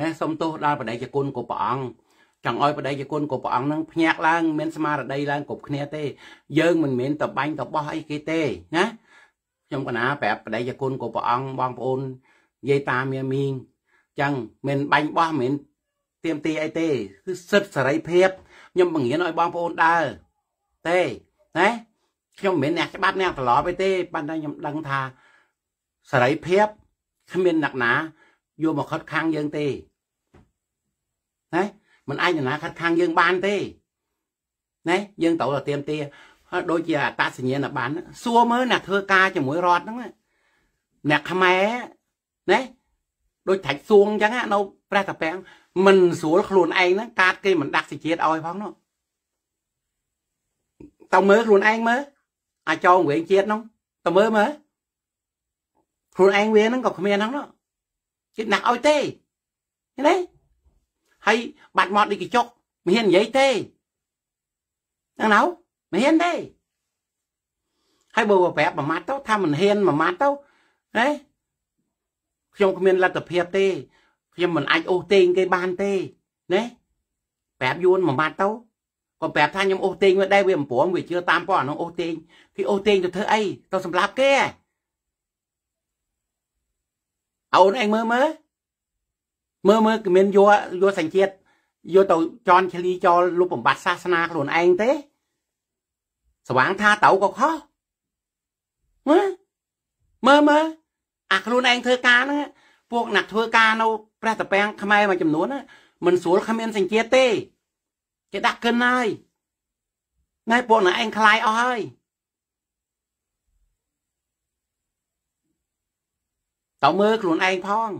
ណាសូមទោសដល់បដិជគុណគ្រប់ព្រះអង្គចង់ឲ្យបដិជគុណគ្រប់ព្រះអង្គនឹងភ្ញាក់ឡើងមានស្មារតីឡើងគ្រប់គ្នាទេយើងមិនមែនតបាញ់តបោះអីគេទេណាខ្ញុំកណាប្រាប់បដិជគុណគ្រប់ព្រះអង្គបងប្អូនយាយតាមាមីងចឹងមិនបាញ់បោះមិនទៀមទីអីទេគឺសិទ្ធិសេរីភាពខ្ញុំបង្រៀនឲ្យបងប្អូនដើរទេណាខ្ញុំមិនមែនអ្នកច្បាប់អ្នកប្រឡប់ទេប៉ុន្តែខ្ញុំដឹងថាសេរីភាពគ្មានអ្នកណាយកមកខិតខាំងយើងទេណាមិនអាចអ្នកណាខិតខាំងយើងបានទេណាយើងត្រូវតែเตรียมទាដូចជាអតសញ្ញាណប័ណ្ណសួរមើលអ្នកធ្វើការជាមួយរដ្ឋហ្នឹងអ្នកខ្មែរណាដូចថាច់សួងអញ្ចឹងនៅព្រះតាពាំងមិនស្រួលខ្លួនឯងហ្នឹងកាត គេមិនដាក់សេចក្ដីឲ្យផងនោះតើមើលខ្លួនឯងមើលអាចងវែងជាតិហ្នឹងតើមើលមើលខ្លួនឯងវាហ្នឹងក៏គ្មានហ្នឹងគេណាស់ឲ្យទេឃើញទេហើយបាត់មាត់ដូចកញ្ចុកមិនហ៊ាននិយាយទេហ្នឹងណៅមិនហ៊ានទេហើយបើប្រាប់មួយម៉ាត់ទៅថាមិនហ៊ានមួយម៉ាត់ទៅហេខ្ញុំគ្មានលទ្ធភាពទេ ខ្ញុំមិនអាចអូសទេងគេបានទេណាប្រាប់យួនមួយម៉ាត់ទៅគាត់ប្រាប់ថាខ្ញុំអូសទេងវាដែរវាមិនព្រមវាជឿតាមប៉ុណ្ណឹងអូសទេងគេអូសទេងទៅធ្វើអីទៅសម្លាប់គេហ៎អូនឯងមើលមើលមើលមើលគឺមានយកយកសញ្ជាតិយកទៅចន់ឆ្លីចោលលុបបំបត្តិសាសនាខ្លួនឯងទេ ស្វាងថាតៅក៏ខុសមើលមើលមើលអាខ្លួនឯងធ្វើការហ្នឹងពួកអ្នកធ្វើការនៅព្រះតពាំងខ្មែរមួយចំនួនមិនស្រួលគ្មានសញ្ជាតិទេគេដាក់កិនហើយណែពួកណែឯងខ្លាយអស់ហើយតើមើលខ្លួនឯងផង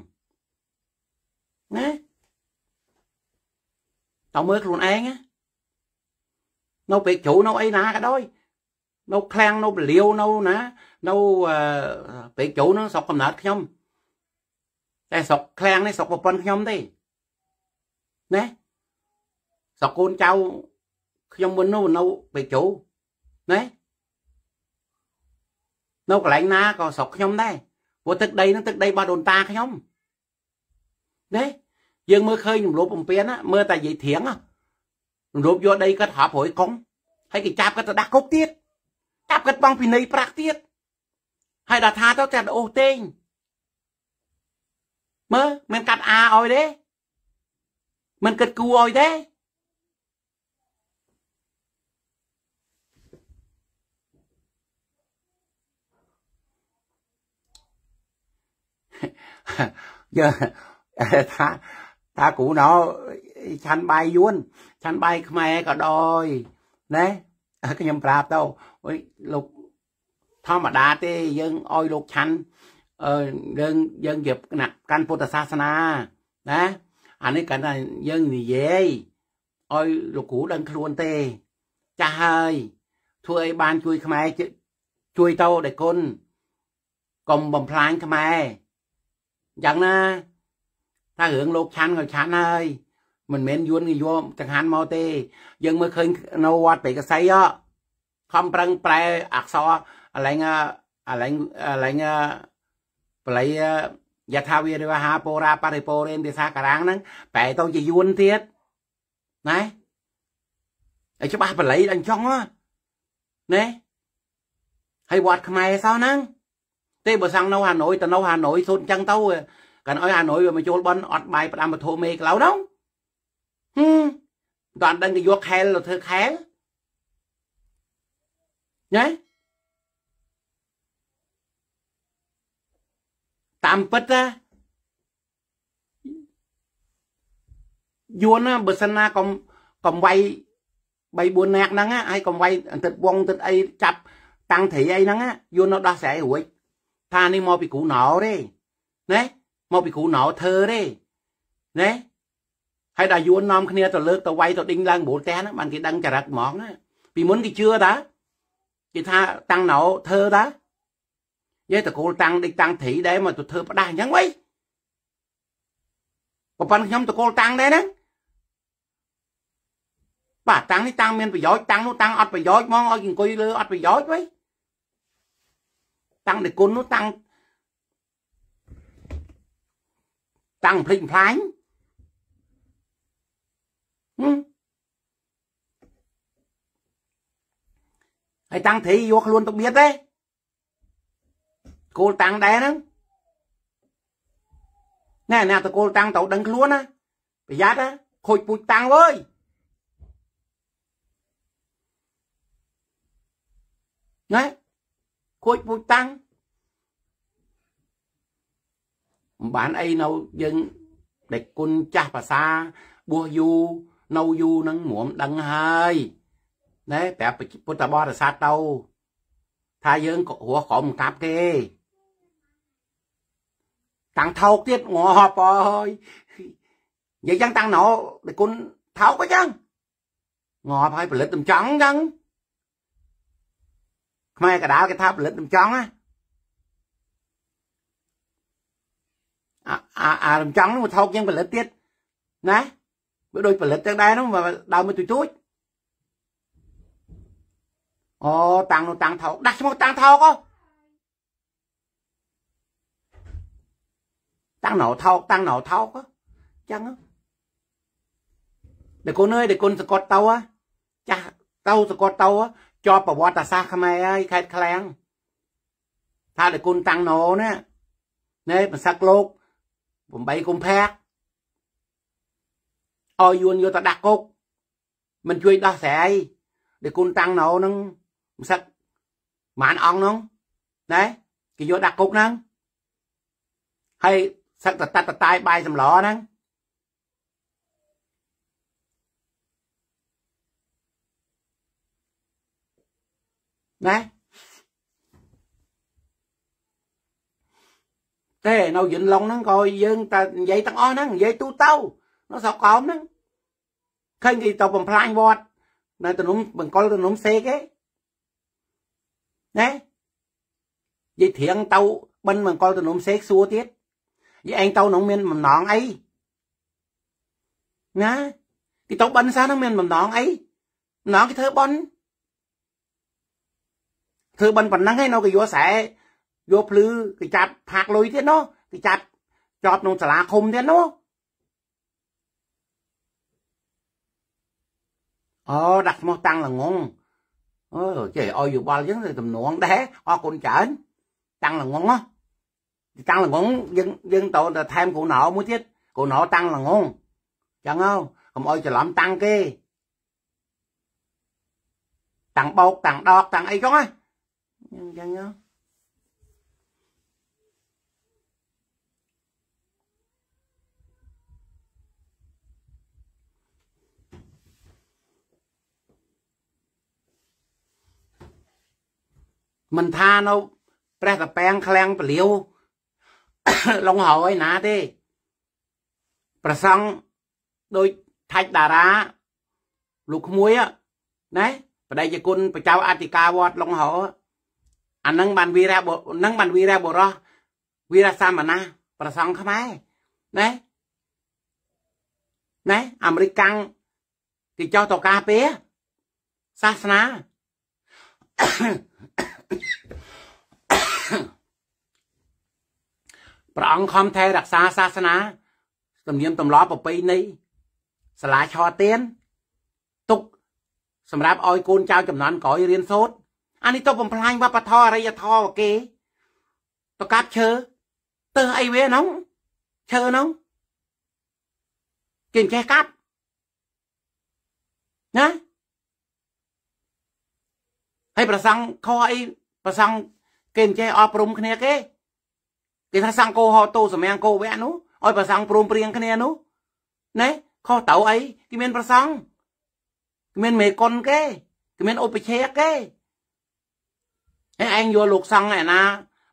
ណាតើមើលខ្លួនឯងនៅពេកជ្រូនៅអីណាក៏ដោយនៅឃ្លាំងនៅពលាវនៅណានៅពេកជ្រូនឹងស្រុកកំណើតខ្ញុំតែស្រុកឃ្លាំងនេះស្រុកប្រពន្ធខ្ញុំទេណាសកូនចៅខ្ញុំមុននោះនៅបេជោណានៅកន្លែងណាក៏ស្រុកខ្ញុំដែរព្រោះទឹកដីនឹងទឹកដីរបស់ដូនតាខ្ញុំណាយើងមើលឃើញរំលោភបំពានមើលតែយាយធៀងរំលោភយកដីគាត់រាប់រយកុងហើយគេចាប់គាត់ទៅដាក់គុកទៀតចាប់គាត់បងពីនៃប្រាក់ទៀតហើយដល់ថាទៅតែអូសទេងមើលមិនកាត់អាឲ្យទេមិនគិតគូឲ្យទេយើងថាតាគ្រូណោឆាន់បាយយួនឆាន់បាយខ្មែរក៏ដោយណែខ្ញុំប្រាប់ទៅអុយលោកធម្មតាទេ យើងឲ្យលោកឆាន់អឺយើងយើងជាកាន់ពុទ្ធសាសនាណាអានេះកាន់តែយើងនិយាយឲ្យលោកគ្រូដឹងខ្លួនទេ ចាស់ហើយ ធ្វើឲ្យបានជួយខ្មែរជួយទៅដល់គុណកុំបំផ្លាញខ្មែរអញ្ចឹងណាថារឿងលោកឆាន់ក៏ឆាន់ហើយ មិនមែនយួនគេយកចង្ហាន់មកទេ យើងមើលឃើញនៅវត្តបេកសីខំប្រឹងប្រែអក្សរអលែងអលែងអលែងបល័យយថាវិរិវហាពរាបរិពោរេនភាសាការាំងហ្នឹងប្រែទៅជាយួនទៀតណាឲ្យច្បាស់បល័យដល់អញ្ចឹងណាហើយវត្តខ្មែរសោះហ្នឹងទេបើសាំងនៅហាណូយទៅនៅហាណូយសូនចឹងទៅកាលឲ្យហាណូយវាមកចូលបនអត់បាយផ្ដាំពធមេក្លៅនោះហឹមតអត់ដឹងគេយកខែលទៅធ្វើខែលញ៉េតាមពិតណាយួនណាបើសិនណាកំកំវាយ3 4នាក់ហ្នឹងហើយកំវាយអន្តិតវងទឹកអីចាប់តាំងត្រីអីហ្នឹងយួននៅដោះស្រ័យរួចថានេះមកពីគ្រូណោទេណាមកពីគ្រូណោធ្វើទេណាហើយដល់យួននាំគ្នាទៅលើកទៅវាយទៅដេញឡើង9ផ្ទះហ្នឹងបានគេដឹងចរិតហ្មងណាពីមុនគេជឿតាគេថាតាំងណោធ្វើតាយាយតកូលតាំងដេកតាំងត្រីដែរមកទៅធ្វើផ្ដាស់អញ្ចឹងវ៉េប្រពន្ធខ្ញុំតកូលតាំងដែរហ្នឹងបាទតាំងនេះតាំងមានប្រយោជន៍តាំងនោះតាំងអត់ប្រយោជន៍ហ្មងឲ្យអង្គុយលើអត់ប្រយោជន៍វ៉េ tăng để côn nó tăng tăng พลิงพลายហើយតាំងត្រីយកខ្លួនទៅបៀតទេគោលតាំងដែរហ្នឹងណែអ្នកតកូលតាំងទៅដឹងខ្លួនណាប្រយ័ត្នណាខូចពូជតាំងវើយណែគួចមួយតាំងមិនបានអីនៅយើងដែលគុណចាស់ភាសាបួសយូរនៅយូរនឹងមុំដឹងហើយណែប្រាប់ពុទ្ធបរិស័ទទៅថាយើងក៏រស់ក្រុមកាប់គេតាំងថោកទៀតងហបអើយនិយាយចឹងតាំងណោដែលគុណថោកអញ្ចឹងងប់ហើយផលិតទំចង់អញ្ចឹងខ្មែរកដាលគេថាផលិតនឹងចង់ណាអាអារំចង់នោះវាថោកជាងផលិតទៀតណាវាដូចផលិតទាំងដែរនោះដើមមួយទួចអូតាំងនោះតាំងថោកដាក់ឈ្មោះតាំងថោកអូតាំងណោថោកតាំងណោថោកអញ្ចឹងតែកូនអើយតែកូនសកត់ទៅចាស់ទៅសកត់ទៅជាប់ប្រវត្តិសាស្ត្រខ្មែរហើយខេត្តក្លាំងថាដល់គុណតាំងណូណាណែប្រសឹកលោក8កុម្ភៈអោយយួនយកទៅដាក់គុកមិនជួយដោះស្រាយដល់គុណតាំងណូនឹងមិនសឹកម៉ានអង្គនោះណែគេយកដាក់គុកហ្នឹងហើយសឹកតតតតាយបាយសម្លហ្នឹង nè thế nào dịnh lòng nó coi dân ta dây tăng o nó dây tu tâu nó sao cóm nó khênh thì tao bằng plan bọt này tao núng bằng coi tao núng xe cái nè vậy thiện tao bên bằng coi tao núng xe xua tiết vậy anh tao nóng miên bằng nón ấy nè thì tao bắn sao nóng miên bằng nón ấy nó cái thơ bắn ធ្វើបិណ្ឌប៉ុណ្ណឹងឯណោះគេយកខ្សែយកភ្លឺគេចាប់ផាកលុយទៀតណោះគេចាប់ជាប់ក្នុងសាលាឃុំទៀតណោះអូដាក់ឈ្មោះតាំងល្ងងអឺចេះឲ្យយោបល់ចឹងទៅទំនងដែរអរគុណច្រើនតាំងល្ងងហ៎តាំងល្ងងយើងយើងតទៅថែមកូនណោមួយទៀតកូនណោតាំងល្ងងចឹងហ៎កុំឲ្យច្រឡំតាំងគេតាំងបោកតាំងដកតាំងអីចឹងហ៎អញ្ចឹងណាមិនថានៅព្រះតាប៉ែងឃ្លាំងពលាវឡុងហើយណាទេ ប្រសង់ដូចថាច់តារា លោកក្មួយណាបដិជគុណប្រចៅអធិការវត្តឡុងហោអានឹងបានវីរៈនឹងបានវីរៈបុរសវីរៈសាមណា ប្រសងខ្មែរណាណាអាមេរិកកាំងគេចោះតការពារសាសនាព្រះអង្គខំថែរក្សាសាសនាទំនៀមទម្លាប់ប្រពៃណីសាលាឆោទៀនទុក សម្រាប់ឲ្យកូនចៅ ចំនួនក្រោយរៀនសូត្រអានេះទៅបំផ្លាញវប្បធម៌អរិយធម៌គេបកាត់ឈើទៅអីវាហ្នឹងឈើហ្នឹងគេមិនចេះកាត់ណាហើយប្រសង់ខអីប្រសង់គេមិនចេះអប់រំគ្នាគេគេថាសង្កោហោតូសម្រាំងកោវៈនោះឲ្យ ប្រសង់ព្រមព្រៀងគ្នានោះណែខុសតៅអីគេមាន ប្រសង់គេមានមេគុណគេគេមានឧបជាគេអេឯងយកលោកសង្ឃឯណា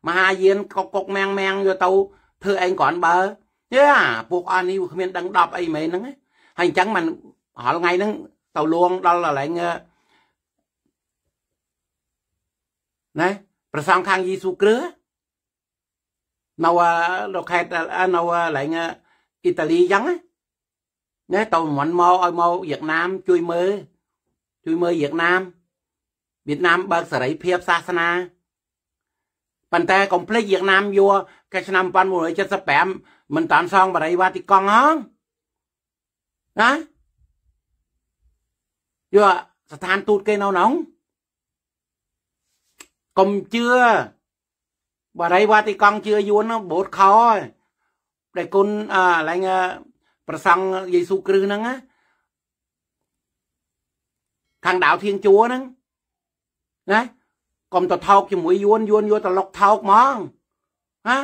មហាយានកុកកុកមាំងមាំងយកទៅធ្វើឯងគ្រាន់បើយ៉ាពួកអស់នេះវាគ្មានដឹង10អីមែនហ្នឹងហើយអញ្ចឹងมันរាល់ថ្ងៃហ្នឹងទៅលួងដល់កន្លែងណាប្រសងខាងយេស៊ូគ្រីស្ទនៅលោកខេតនៅកន្លែងអ៊ីតាលីអញ្ចឹងណាទៅមិនមកឲ្យមកវៀតណាមជួយមើលជួយមើលវៀតណាមវៀតណាមបើកសេរីភាពសាសនាប៉ុន្តែកុំភ្លេចវៀតណាមយួរកាលឆ្នាំ1975មិនតាន់សង់បរិវាទីកង់ហងណាយួរស្ថានទូតគេនៅណងកុំជឿបរិវាទីកង់ជឿយួនបូតខោតែគុណអឺឡើងប្រសង់យេស៊ូគ្រីស្ទហ្នឹងខាងដាវធៀងជួរហ្នឹងណាកុំទៅថោកជាមួយយួនយួនយួនទៅលុកថោកហ្មងណា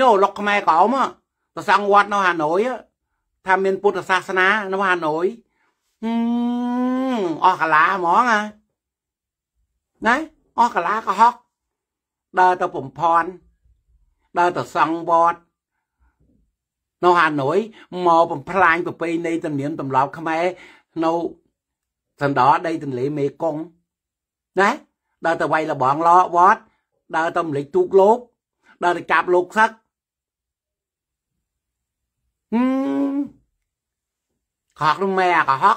ញោលុកខ្មែរក្រោមប្រសង់វត្តនៅហាណូយថាមានពុទ្ធសាសនា នៅហាណូយអស់កាលាហ្មងណាណាអស់កាលាកុហកដើរទៅបំផន់ដើរទៅសង់វត្តនៅហាណូយមកបំផ្លាញប្រពៃណីទំនៀមទម្លាប់ខ្មែរនៅសណ្ដោដីទន្លេមេគង្គណាដើរទៅវាយលបងឡវត្តដើរទៅម្លេចទូកលោកដើរទៅចាប់លោកសឹកហឹមខកនឹងម៉ែកហក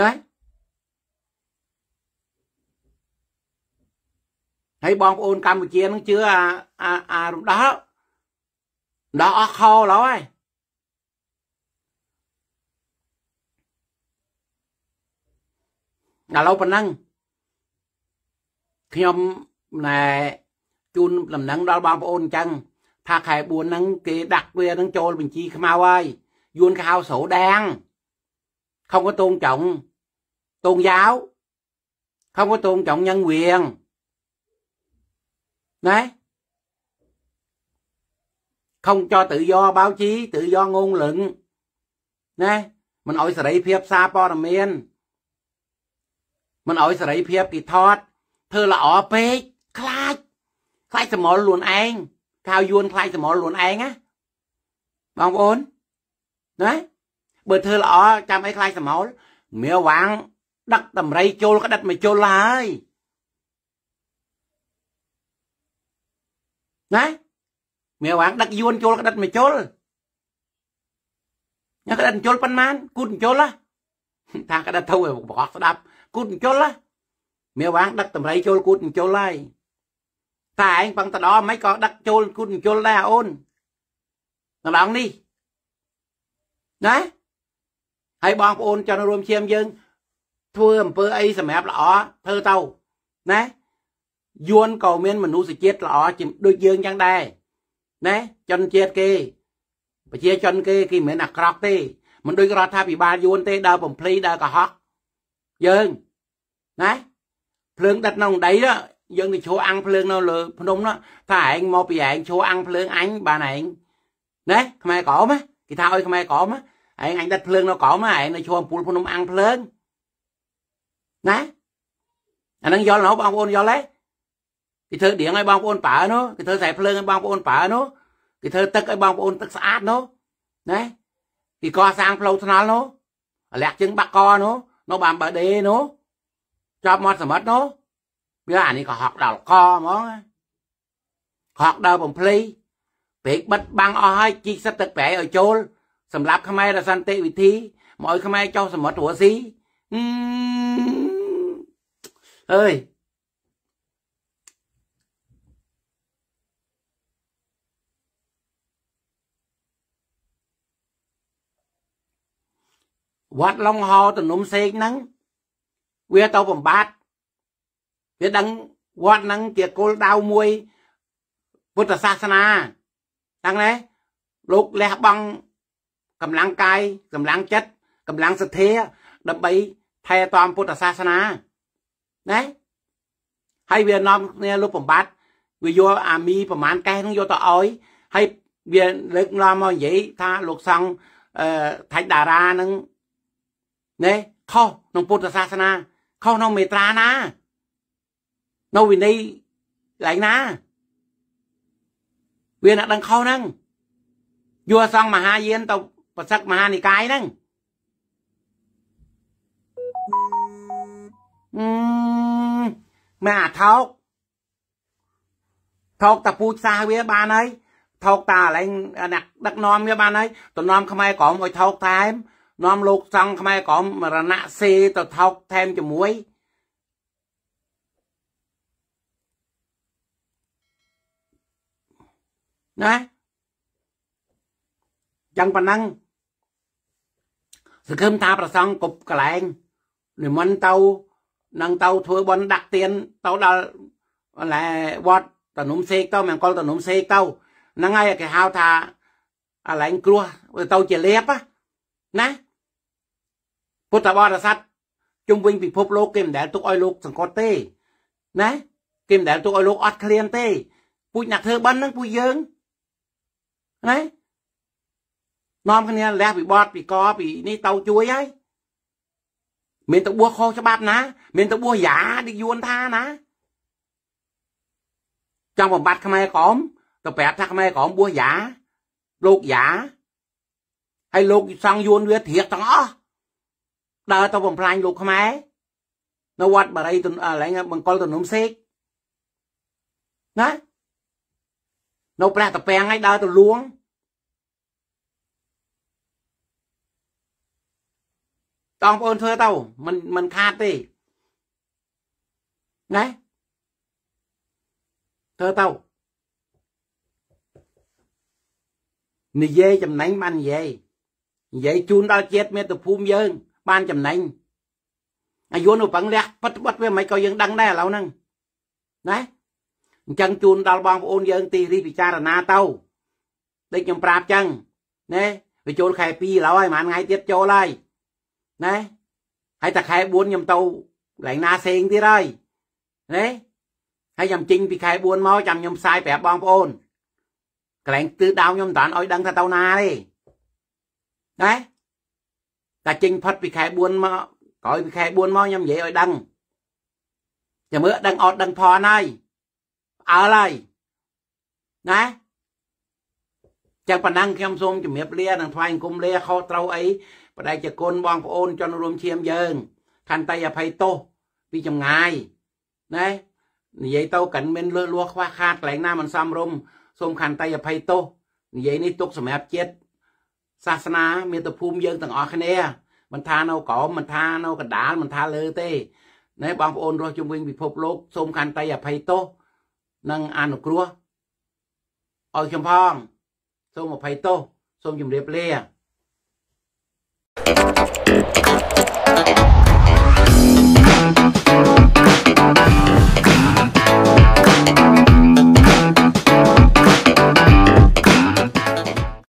ណាហើយបងប្អូនកម្ពុជានឹងជឿអាអារំដោះដល់អស់ខោឡើយដល់ឡូវប៉ុណ្ណឹងខ្ញុំណែជូនដំណឹងដល់បងប្អូនអញ្ចឹង ថាខែ4ហ្នឹងគេដាក់វានឹងចូលបញ្ជីខ្មៅហើយយួនខៅស្រោដាង không có tôn trọng tôn giáo không có tôn trọng nhân quyền đấy không cho tự do báo chí tự do ngôn luận nè mình ổi សេរីភាពសារព័ត៌មានមិនអោយសេរីភាពគេថត់ធ្វើល្អពេកខ្លាចខ្លាចសមល់ខ្លួនឯងកៅយួនខ្លាចសមល់ខ្លួនឯងណាបងប្អូនណាបើធ្វើល្អចាំអីខ្លាចសមល់មាវ៉ាងដឹកតម្រៃចូលក្តិតមកជុលហើយណាមាវ៉ាងដឹកយួនចូលក្តិតមកជុលញ៉ាក្តិតជុលប៉ុន្មានគូជុលហ៎ថាក្តិតទៅឲ្យបោះស្ដាប់គូតអញ្ជុលណាមាវាងដឹកតម្រៃចូលគូតអញ្ជុលហើយតែឯងបងតដល់មិនក៏ដឹកចូលគូតអញ្ជុលដែរអូនកន្លងនេះណាហើយបងប្អូនចង់រួមឈាមយើង ធ្វើអំពើអីសម្រាប់ល្អធ្វើទៅណាយួនក៏មានមនុស្សជាតិល្អជាដូចយើងចឹងដែរណាជនជាតិគេ ប្រជាជនគេគេមិនមែនអាក្រក់ទេមិនដូចរដ្ឋាភិបាលយួនទេដើរបំភ្លៃដើរកុហកយើងណាភ្លើងដិតក្នុងដី đó យើងទៅឈោអាំងភ្លើងនៅលើភ្នំនោះថាឯងមកពីឯងឈោអាំងភ្លើងអញបានឯងណែខ្មែរក្រមគេថាឲ្យខ្មែរក្រមឯងអញដិតភ្លើងនៅក្រមឯងនៅឈោអំពូលភ្នំអាំងភ្លើងណាអានឹងយល់ណោបងប្អូនយល់ទេគេធ្វើដៀងឲ្យបងប្អូនប្រើនោះគេធ្វើខ្សែភ្លើងឲ្យបងប្អូនប្រើនោះគេធ្វើទឹកឲ្យបងប្អូនទឹកស្អាតនោះណែគេកសាងផ្លូវថ្នល់នោះលាក់ជើងបាក់កនោះនៅបានបើដេនោះជាប់មាត់សមិទ្ធនោះវាអានេះក៏ហក់ដល់កហ្មងហក់ដល់បំភ្លៃពេកបិទបាំងអស់ហើយជីកសិតទឹកប្រែឲ្យចូលសម្រាប់ខ្មែររសន្តិវិធីមកឲ្យខ្មែរចុះសមុទ្ររស៊ីអើយវត្តឡុងហោទំនុំសេកហ្នឹងវាទៅបំបត្តិវាដឹងវត្តហ្នឹងជាគោលដៅមួយពុទ្ធសាសនាហ្នឹងណាលោកលះបង់កម្លាំងកាយកម្លាំងចិត្តកម្លាំងសទ្ធា ដើម្បីថែទាំពុទ្ធសាសនាណាហើយវានាំគ្នាលោកបំបត្តិវាយកអាមីប្រមាណកេះហ្នឹងយកទៅឲ្យហើយវាលើកនាំមកនិយាយថាលោកសង្ឃអឺថៃតារាហ្នឹងណែខុសក្នុងពុទ្ធសាសនាខុសក្នុងមេត្រាណានៅវិន័យកន្លែងណាវាអ្នកដឹងខុសហ្នឹងយល់សង្ឃមហាយាន ទៅប្រសឹកមហានិកាយហ្នឹងអឺមកអាថោកថោកតាពូជសាសវាបានហើយថោកតាកន្លែងអ្នកដឹកនាំវាបានហើយតំណំខ្មែរក្រមឲ្យថោកតាមនាំលោកសង្ឃខ្មែរក្រមរណៈសេទៅថោកថែមជាមួយណាយ៉ាងប៉ុណ្ណឹងសង្ឃឹមថាប្រសង់គ្រប់កន្លែងនិមន្តទៅនឹងទៅធ្វើបន់ដាក់ទៀនទៅដល់ឡែវត្តតនុំសេកទៅមង្គលតនុំសេកទៅហ្នឹងហើយគេហៅថាអាឡែងគ្រោះទៅជាលៀបណាពុទ្ធបរិស័ទជុំវិញពិភពលោកគេមិនដែលទុកឲ្យលោកសង្កត់ទេណាគេមិនដែលទុកឲ្យលោកអត់ឃ្លានទេពូជអ្នកធ្វើបន់ហ្នឹងពូជយើងណានាំគ្នាលះពីបត់ពីកពីនេះទៅជួយហើយមានតបួខុសច្បាប់ណា មានតបួយ៉ាដឹកយួនថាណាចង់បំបត្តិខ្មែរក្រមទៅប្រាប់ថាខ្មែរក្រមបួសយ៉ាលោកយ៉ាហើយលោកសង់យួនវាធៀកទាំងអស់ដើរទៅបំផ្លាញលោកខ្មែរនៅវត្តបារីទុនឡែងបង្គលទំនុំសេកណានៅព្រះតពាំងឯងដើរទៅលួងតងប្អូនធ្វើទៅមិនមិនខាតទេណាធ្វើទៅនិយាយចំណេញបាននិយាយនិយាយជូនដល់ជាតិមាតុភូមិយើងបានចំណេញអាយុនោះប្រឹងលះបិទបិទវាមិនក៏យើងដឹងដែរឥឡូវហ្នឹងណាអញ្ចឹងជូនដល់បងប្អូនយើងទីរីពិចារណាទៅដូចខ្ញុំប្រាប់ចឹងណាវាចូលខែ2ឥឡូវហើយប្រហែលថ្ងៃទៀតចូលហើយណាហើយតែខែ4ខ្ញុំទៅកន្លែងណាផ្សេងទៀតហើយណាហើយខ្ញុំចេញពីខែ4មកចាំខ្ញុំផ្សាយប្រាប់បងប្អូនកន្លែងទិសដៅខ្ញុំមិនតាន់ឲ្យដឹងថាទៅណាទេណាតែចេញផុតពីខែ4មកក្រោយពីខែ4មកខ្ញុំនិយាយឲ្យដឹងចាំមើលដឹងអត់ដឹងផនហើយអើលហើយណាចឹងប៉ុណ្ណឹងខ្ញុំសូមជំរាបលានិងថ្លែងគុំលាខុសត្រូវអីបដិជគុណបងប្អូនជនរួមឈាមយើងខន្តីអភ័យទោសពីចម្ងាយណានិយាយទៅកាន់មានលឺលួខ្វះខាតកន្លែងណាមិនសមរម្យសូមខន្តីអភ័យទោសនិយាយនេះទុកសម្រាប់ជាតិសាសនាមាតុភូមិយើងទាំងអស់គ្នាមិនថានៅក្រោមមិនថានៅកណ្ដាលមិនថាលើទេណែបងប្អូនរស់ជំនាញពិភពលោកសូមខន្តីអភ័យទោសនិងអនុគ្រោះឲ្យខ្ញុំផង សូមអភ័យទោសសូមជម្រាបលា Thank you.